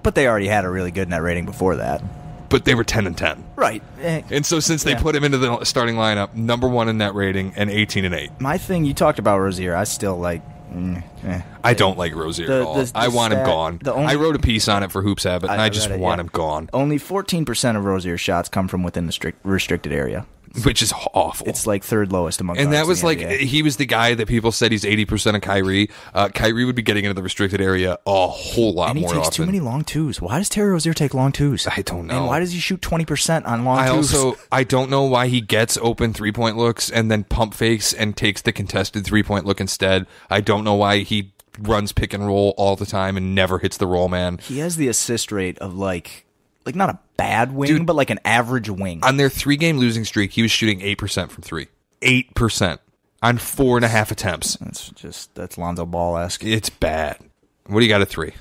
Speaker 1: But they already had a really good net rating before that. But they were ten and ten,
Speaker 2: right? Eh,
Speaker 1: and so since they Yeah. put him into the starting lineup, number one in net rating and eighteen and eight. My thing you talked about Rozier,
Speaker 2: I still like. mm, eh. I don't like Rozier The- at all. the- I want him gone. the only- I
Speaker 1: wrote a piece on it for Hoops Habit, and I, I just it, want yeah. him
Speaker 2: gone. Only 14% of Rozier's shots come from within the strict, restricted area. which is awful. It's like third lowest among. And that was like NBA.
Speaker 1: he was the guy that people said he's eighty percent of Kyrie. Uh, Kyrie would be getting into the restricted area a whole lot and he more. takes often. too many
Speaker 2: long twos. Why does Terry Rozier take long twos? I don't know. And why does he shoot twenty percent on long? I twos? also
Speaker 1: I don't know why he gets open three point looks and then pump fakes and takes the contested three point look instead. I don't know why he runs pick and roll all the time and never hits the roll man. He has the assist rate of like like not a bad wing, Dude, but like an average wing. On their three game losing streak, he was shooting 8% from three. 8% on four and a half attempts. That's just, that's Lonzo Ball esque. It's bad. What do you got at three?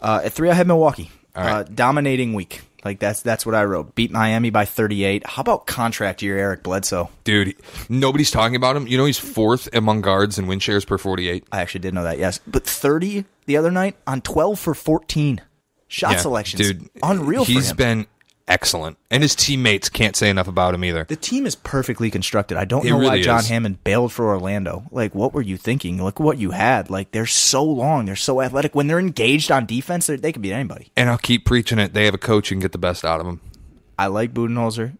Speaker 1: Uh, at three, I had
Speaker 2: Milwaukee. Uh, dominating week. Like that's that's what I wrote. Beat Miami by 38. How about
Speaker 1: contract year Eric Bledsoe? Dude, nobody's talking about him. You know he's fourth among guards in win shares per 48. I actually did know that. Yes, but 30 the other night on 12 for 14. Shot yeah, selections, dude, unreal. He's been excellent, and his teammates can't say enough about him
Speaker 2: either. The team is perfectly constructed. I don't It know why John is. Hammond bailed for Orlando. Like, what were you thinking? Look what you had. Like, they're so long. They're so athletic. When they're engaged on defense, they can beat anybody.
Speaker 1: And I'll keep preaching it. They have a coach who can get the best out of them. I like Budenholzer.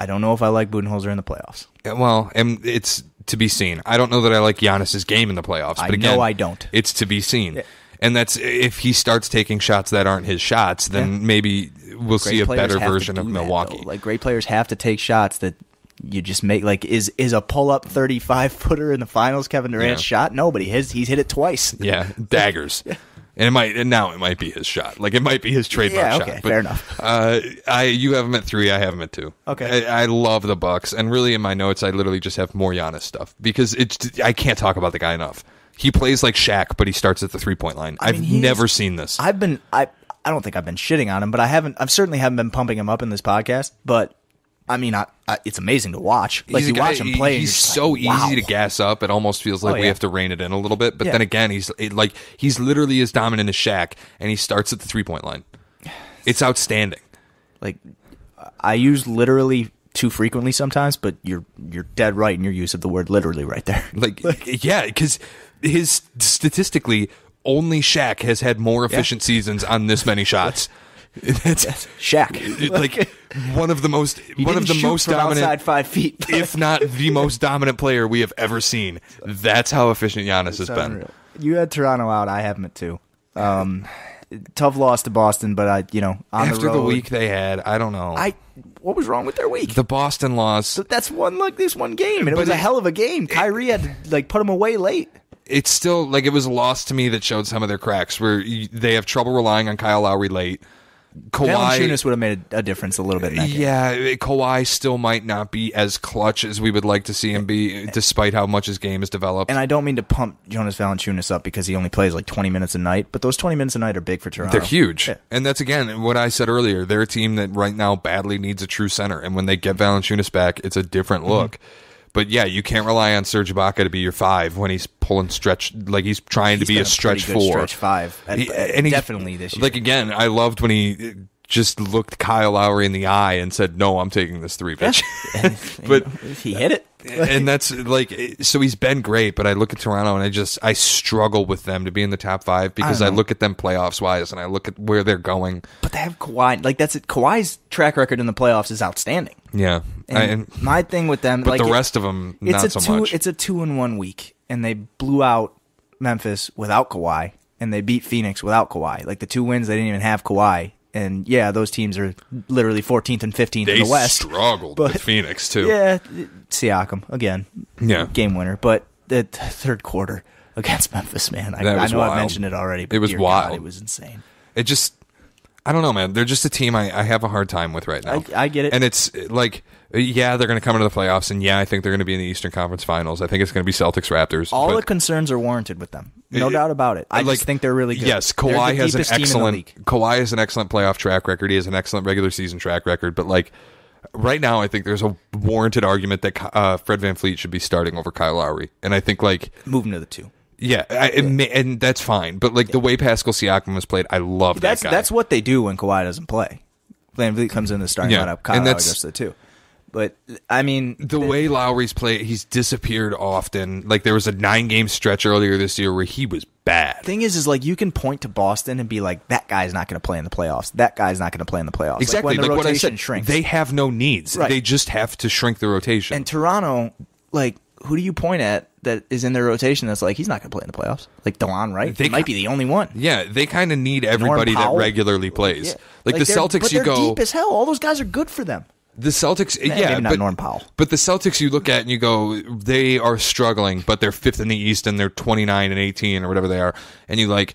Speaker 1: I don't know
Speaker 2: if I like Budenholzer in the playoffs.
Speaker 1: Yeah, uh, Well, and it's to be seen. I don't know that I like Giannis's game in the playoffs. I But again, know I don't. It's to be seen. And that's if he starts taking shots that aren't his shots, then maybe we'll great see a better version of Milwaukee. That, like great players have to take shots
Speaker 2: that you just make like is is a pull up thirty five footer in the finals Kevin Durant's yeah. shot? No, but he has he's hit it twice. Yeah,
Speaker 1: daggers. yeah. And it might and now it might be his shot. Like it might be his trademark yeah, okay, shot. But, fair enough. Uh, I you have him at three. I have him at two. Okay. I, I, love the Bucks, and really in my notes, I literally just have more Giannis stuff because it's I can't talk about the guy enough. He plays like Shaq, but he starts at the three point line. I have never seen this. I've been I I
Speaker 2: don't think I've been shitting on him, but I haven't. I've certainly haven't been pumping him up in this podcast. But I mean, I, I, it's amazing to watch. Like you guy, watch him play. He's so like, wow. easy to
Speaker 1: gas up. It almost feels like oh, we yeah. have to rein it in a little bit. But yeah. then again, he's it, like he's literally as dominant as Shaq, and he starts at the three point line. It's outstanding. Like I use literally too frequently sometimes, but you're you're dead right in your use of the word literally right there. Like, like yeah, because his statistically only Shaq has had more efficient yeah. seasons on this many shots. That's yes. Shaq. like one of the most he one of the most dominant five feet, if not the most dominant player we have ever seen. That's how efficient Giannis has been.
Speaker 2: You had Toronto out. I have him at two. Um, tough loss to Boston, but I, you know, after the, the, week
Speaker 1: they had, I don't know. I what was wrong with their week?
Speaker 2: The Boston loss. So that's one like this one game, and it was it, a hell of a game. Kyrie it, had to, like put him away late
Speaker 1: it's still like it was lost to me that showed some of their cracks where you, they have trouble relying on Kyle Lowry late. Kawhi Valanciunas would have made a difference a little bit. yeah, Kawhi still might not be as clutch as we would like to see him be, despite how much his game has developed. And I don't mean to pump
Speaker 2: Jonas Valanciunas up because he only plays like 20 minutes a night, but those 20 minutes a night are big for Toronto. They're huge,
Speaker 1: yeah. and that's again what I said earlier. They're a team that right now badly needs a true center, and when they get Valanciunas back, it's a different mm-hmm. look. Mm-hmm. But yeah, you can't rely on Serge Ibaka to be your five when he's pulling stretch like he's trying he's to be a stretch four, stretch five, and, he, and definitely this year. Like again, I loved when he just looked Kyle Lowry in the eye and said, "No, I'm taking this three, bitch." but he hit it, and that's like so. He's been great, but I look at Toronto and I just I struggle with them to be in the top five because I, I look at them playoffs wise and I look at where they're going.
Speaker 2: But they have Kawhi. Like that's it. Kawhi's track record in the playoffs is outstanding.
Speaker 1: Yeah, and
Speaker 2: I, my thing with them, but like the it, rest of them, it's a so two, much. It's a two in one week, and they blew out Memphis without Kawhi, and they beat Phoenix without Kawhi. Like the two wins, they didn't even have Kawhi. And yeah, those teams are literally 14th and 15th they in the West. Struggled but, with Phoenix too. Yeah, Siakam again. Yeah, game winner. But the third quarter against Memphis, man. I, I know wild. I mentioned it already. it was wild. God, it was
Speaker 1: insane. It just, I don't know, man. They're just a team I, I have a hard time with right now. I, I get it, and it's like yeah, they're going to come into the playoffs, and yeah, I think they're going to be in the Eastern Conference Finals. I think it's going to be Celtics Raptors. All the
Speaker 2: concerns are warranted with them, no it, doubt about it. I like, just think they're really good. Yes, Kawhi has an excellent
Speaker 1: Kawhi has an excellent playoff track record. He has an excellent regular season track record, but like right now, I think there's a warranted argument that uh, Fred Van Fleet should be starting over Kyle Lowry, and I think like moving to the two. Yeah, I, yeah. and that's fine. But like yeah. the way Pascal Siakam has played, I love that's, that. Guy. That's what they do when Kawhi doesn't play. Van Vliet comes in the starting yeah. lineup. Kyle and that's, Lowry goes to the two. But I mean, the way Lowry's played, he's disappeared often. Like there was a nine game stretch earlier this year where he was bad. Thing is, is like you can point to Boston and be like, that guy's not going to play in the
Speaker 2: playoffs. That guy's not going to play in the playoffs. Exactly. Like, when the like rotation what I said, shrinks. they have no needs. Right. They just have to shrink the rotation. And Toronto, like, who do you point at that is in their rotation that's like he's not
Speaker 1: going to play in the playoffs? Like Delon Wright, they might be the only one. Yeah, they kind of need everybody that regularly plays. Like, yeah. like, like the Celtics, you go deep as
Speaker 2: hell. All those guys are good for them.
Speaker 1: The Celtics, eh, yeah, maybe not but, Norm Powell. But the Celtics, you look at and you go, they are struggling, but they're fifth in the East and they're twenty nine and eighteen or whatever they are, and you like.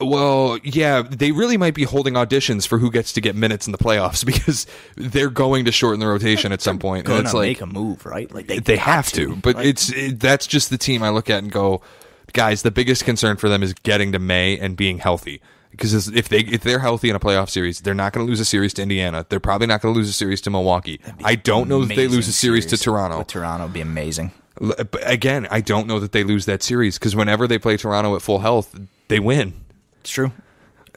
Speaker 1: Well, yeah, they really might be holding auditions for who gets to get minutes in the playoffs because they're going to shorten the rotation at some point. Gonna and it's like make
Speaker 2: a move, right? Like they, they have to, to but right? it's
Speaker 1: it, that's just the team I look at and go, guys. The biggest concern for them is getting to May and being healthy because if they if they're healthy in a playoff series, they're not going to lose a series to Indiana. They're probably not going to lose a series to Milwaukee. I don't know that they lose a series, series to Toronto. Toronto would be amazing. But again, I don't know that they lose that series because whenever they play Toronto at full health, they win.
Speaker 2: It's true.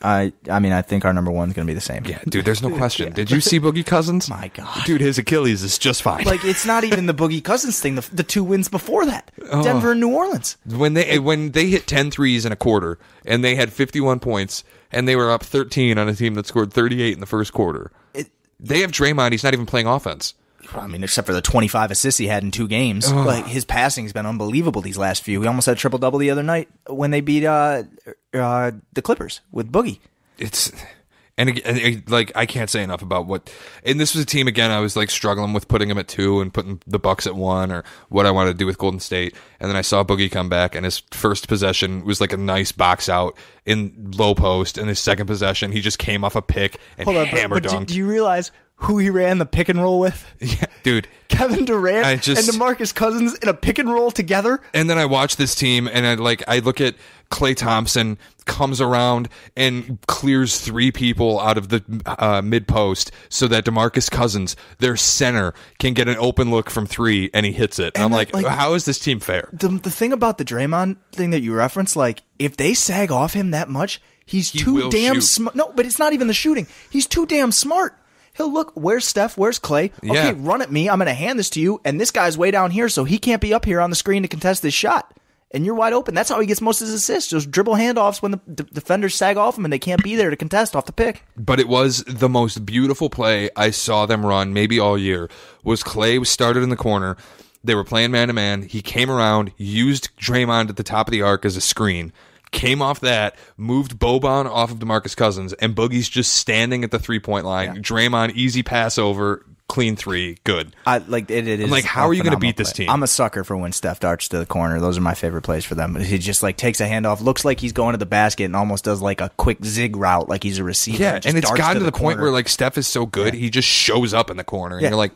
Speaker 2: I I mean I think our number
Speaker 1: one's gonna be the same. Yeah, dude, there's no question. yeah. Did you see Boogie Cousins? My God, dude, his Achilles is just fine. Like
Speaker 2: it's not even the Boogie Cousins thing. The, the two wins before that, oh. Denver and New Orleans.
Speaker 1: When they when they hit 10 threes in a quarter and they had 51 points and they were up 13 on a team that scored 38 in the first quarter. It, they have Draymond. He's not even playing offense. I mean, except
Speaker 2: for the 25 assists he had in two games, Ugh. like his passing has been unbelievable these last few. He almost had triple double the other night when they beat uh, uh, the Clippers with Boogie. It's
Speaker 1: and like I can't say enough about what. And this was a team again. I was like struggling with putting him at two and putting the Bucks at one, or what I wanted to do with Golden State. And then I saw Boogie come back, and his first possession was like a nice box out in low post, and his second possession he just came off a pick and Hold hammer up, but, but dunked. Do, do
Speaker 2: you realize who he ran the pick and roll with. Yeah, dude. Kevin Durant I just, and DeMarcus Cousins in a pick and roll together.
Speaker 1: And then I watch this team and I like I look at Clay Thompson comes around and clears three people out of the uh, mid post so that DeMarcus Cousins, their center, can get an open look from three and he hits it. And, and I'm like, like, how is this team fair?
Speaker 2: The, the thing about the Draymond thing that you reference, like if they sag off him that much, he's he too damn smart. No, but it's not even the shooting. He's too damn smart he'll look, where's Steph? Where's Clay? Okay, yeah. run at me. I'm going to hand this to you. And this guy's way down here, so he can't be up here on the screen to contest this shot. And you're wide open. That's how he gets most of his assists. Those dribble handoffs when the d- defenders sag off him and they can't be there to contest off the pick.
Speaker 1: But it was the most beautiful play I saw them run maybe all year. Was Clay was started in the corner. They were playing man to man. He came around, used Draymond at the top of the arc as a screen came off that, moved Boban off of Demarcus Cousins, and Boogie's just standing at the three point line. Yeah. Draymond, easy pass over, clean three, good. I like it, it is. I'm like, how are you going to beat this play. team? I'm
Speaker 2: a sucker for when Steph darts to the corner. Those are my favorite plays for them. He just like takes a handoff, looks like he's going to the basket, and almost does like a quick zig route, like he's a receiver. Yeah, and, and it's gotten to, to the, the point where like
Speaker 1: Steph is so good, yeah. he just shows up in the corner, and yeah. you're like.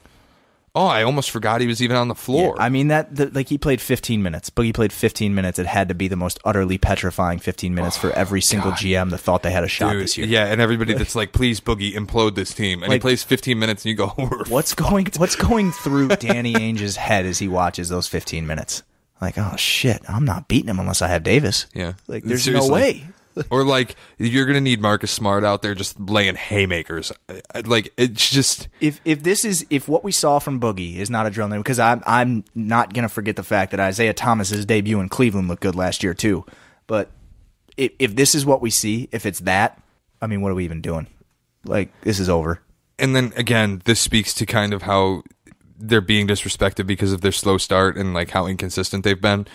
Speaker 1: Oh, I
Speaker 2: almost forgot he was even on the floor. Yeah, I mean that the, like he played 15 minutes. Boogie played 15 minutes. It had to be the most utterly petrifying 15 minutes oh, for every oh, single God. GM that thought they had a shot Dude, this year. Yeah, and
Speaker 1: everybody that's like, please Boogie implode this team, and like, he plays 15 minutes, and you go,
Speaker 2: what's fucked. going what's going through Danny Ainge's head as he watches those 15 minutes? Like, oh shit, I'm not beating him unless I have Davis. Yeah, like there's Seriously. no way.
Speaker 1: or like you're gonna need Marcus Smart out there just laying haymakers. Uh, like it's just if if this is if what we saw from Boogie
Speaker 2: is not a drill name because I'm I'm not gonna forget the fact that Isaiah Thomas's debut in Cleveland looked good last year too, but if if this is what we see, if it's that, I mean, what are we even doing?
Speaker 1: Like this is over. And then again, this speaks to kind of how they're being disrespected because of their slow start and like how inconsistent they've been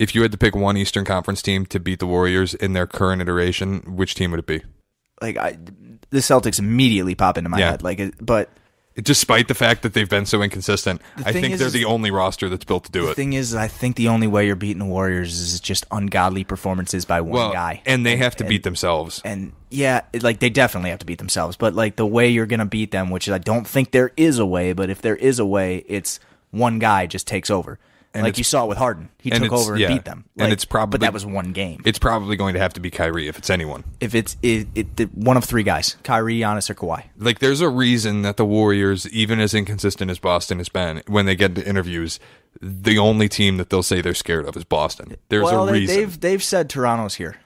Speaker 1: if you had to pick one Eastern Conference team to beat the Warriors in their current iteration, which team would it be?
Speaker 2: Like I, the Celtics immediately pop into my yeah. head. Like, but despite
Speaker 1: the fact that they've been so inconsistent, I think is, they're the only roster that's built to do the it. The thing
Speaker 2: is, I think the only way you're beating the Warriors is just ungodly performances by one well, guy, and they have to and, beat
Speaker 1: themselves. And yeah,
Speaker 2: like they definitely have to beat themselves. But like the way you're gonna beat them, which I don't think there is a way, but if there is a way, it's one guy just takes over. And like you saw with Harden, he took over and yeah, beat them. Like, and it's probably, but that was one game.
Speaker 1: It's probably going to have to be Kyrie if it's anyone.
Speaker 2: If it's it, it, one of three guys, Kyrie, Giannis, or Kawhi.
Speaker 1: Like there's a reason that the Warriors, even as inconsistent as Boston has been, when they get into interviews, the only team that they'll say they're scared of is Boston. There's well, a they, reason.
Speaker 2: They've they've said Toronto's here.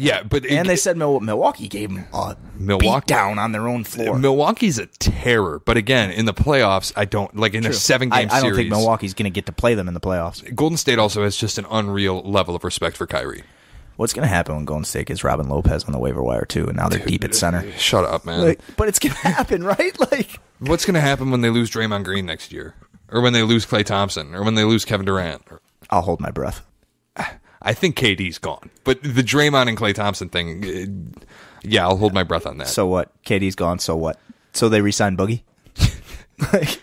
Speaker 2: Yeah, but it, and they said Milwaukee gave them a Milwaukee down on their own floor.
Speaker 1: Milwaukee's a terror, but again, in the playoffs, I don't like in True. a seven game series. I don't think Milwaukee's going to get to play them in the playoffs. Golden State also has just an unreal level of respect for Kyrie.
Speaker 2: What's going to happen when Golden State gets Robin Lopez on the waiver wire too, and now they're Dude, deep at center?
Speaker 1: Shut up, man! Like,
Speaker 2: but it's going to happen, right? Like,
Speaker 1: what's going to happen when they lose Draymond Green next year, or when they lose Clay Thompson, or when they lose Kevin Durant? I'll hold my breath. I think KD's gone. But the Draymond and Clay Thompson thing, it, uh, yeah, I'll hold my breath on that. So
Speaker 2: what? KD's gone. So what? So they resign Boogie.
Speaker 1: like,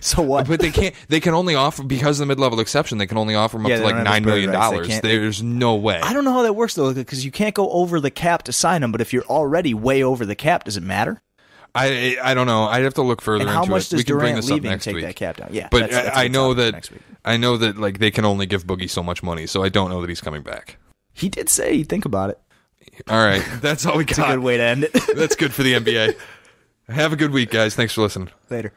Speaker 1: so what? But they can't. They can only offer because of the mid-level exception. They can only offer them up to like nine million dollars. There's they, no way. I
Speaker 2: don't know how that works though, because you can't go over the cap to sign them. But if you're already way over the cap, does it matter?
Speaker 1: I I don't know. I'd have to look further. And how into much it. does we Durant bring this leaving next take week. that cap down? Yeah, but that's, that's I, I know that I know that like they can only give Boogie so much money, so I don't know that he's coming back. He did say he'd think about it. All right, that's all we got. that's a good way to end it. that's good for the NBA. Have a good week, guys. Thanks for listening. Later.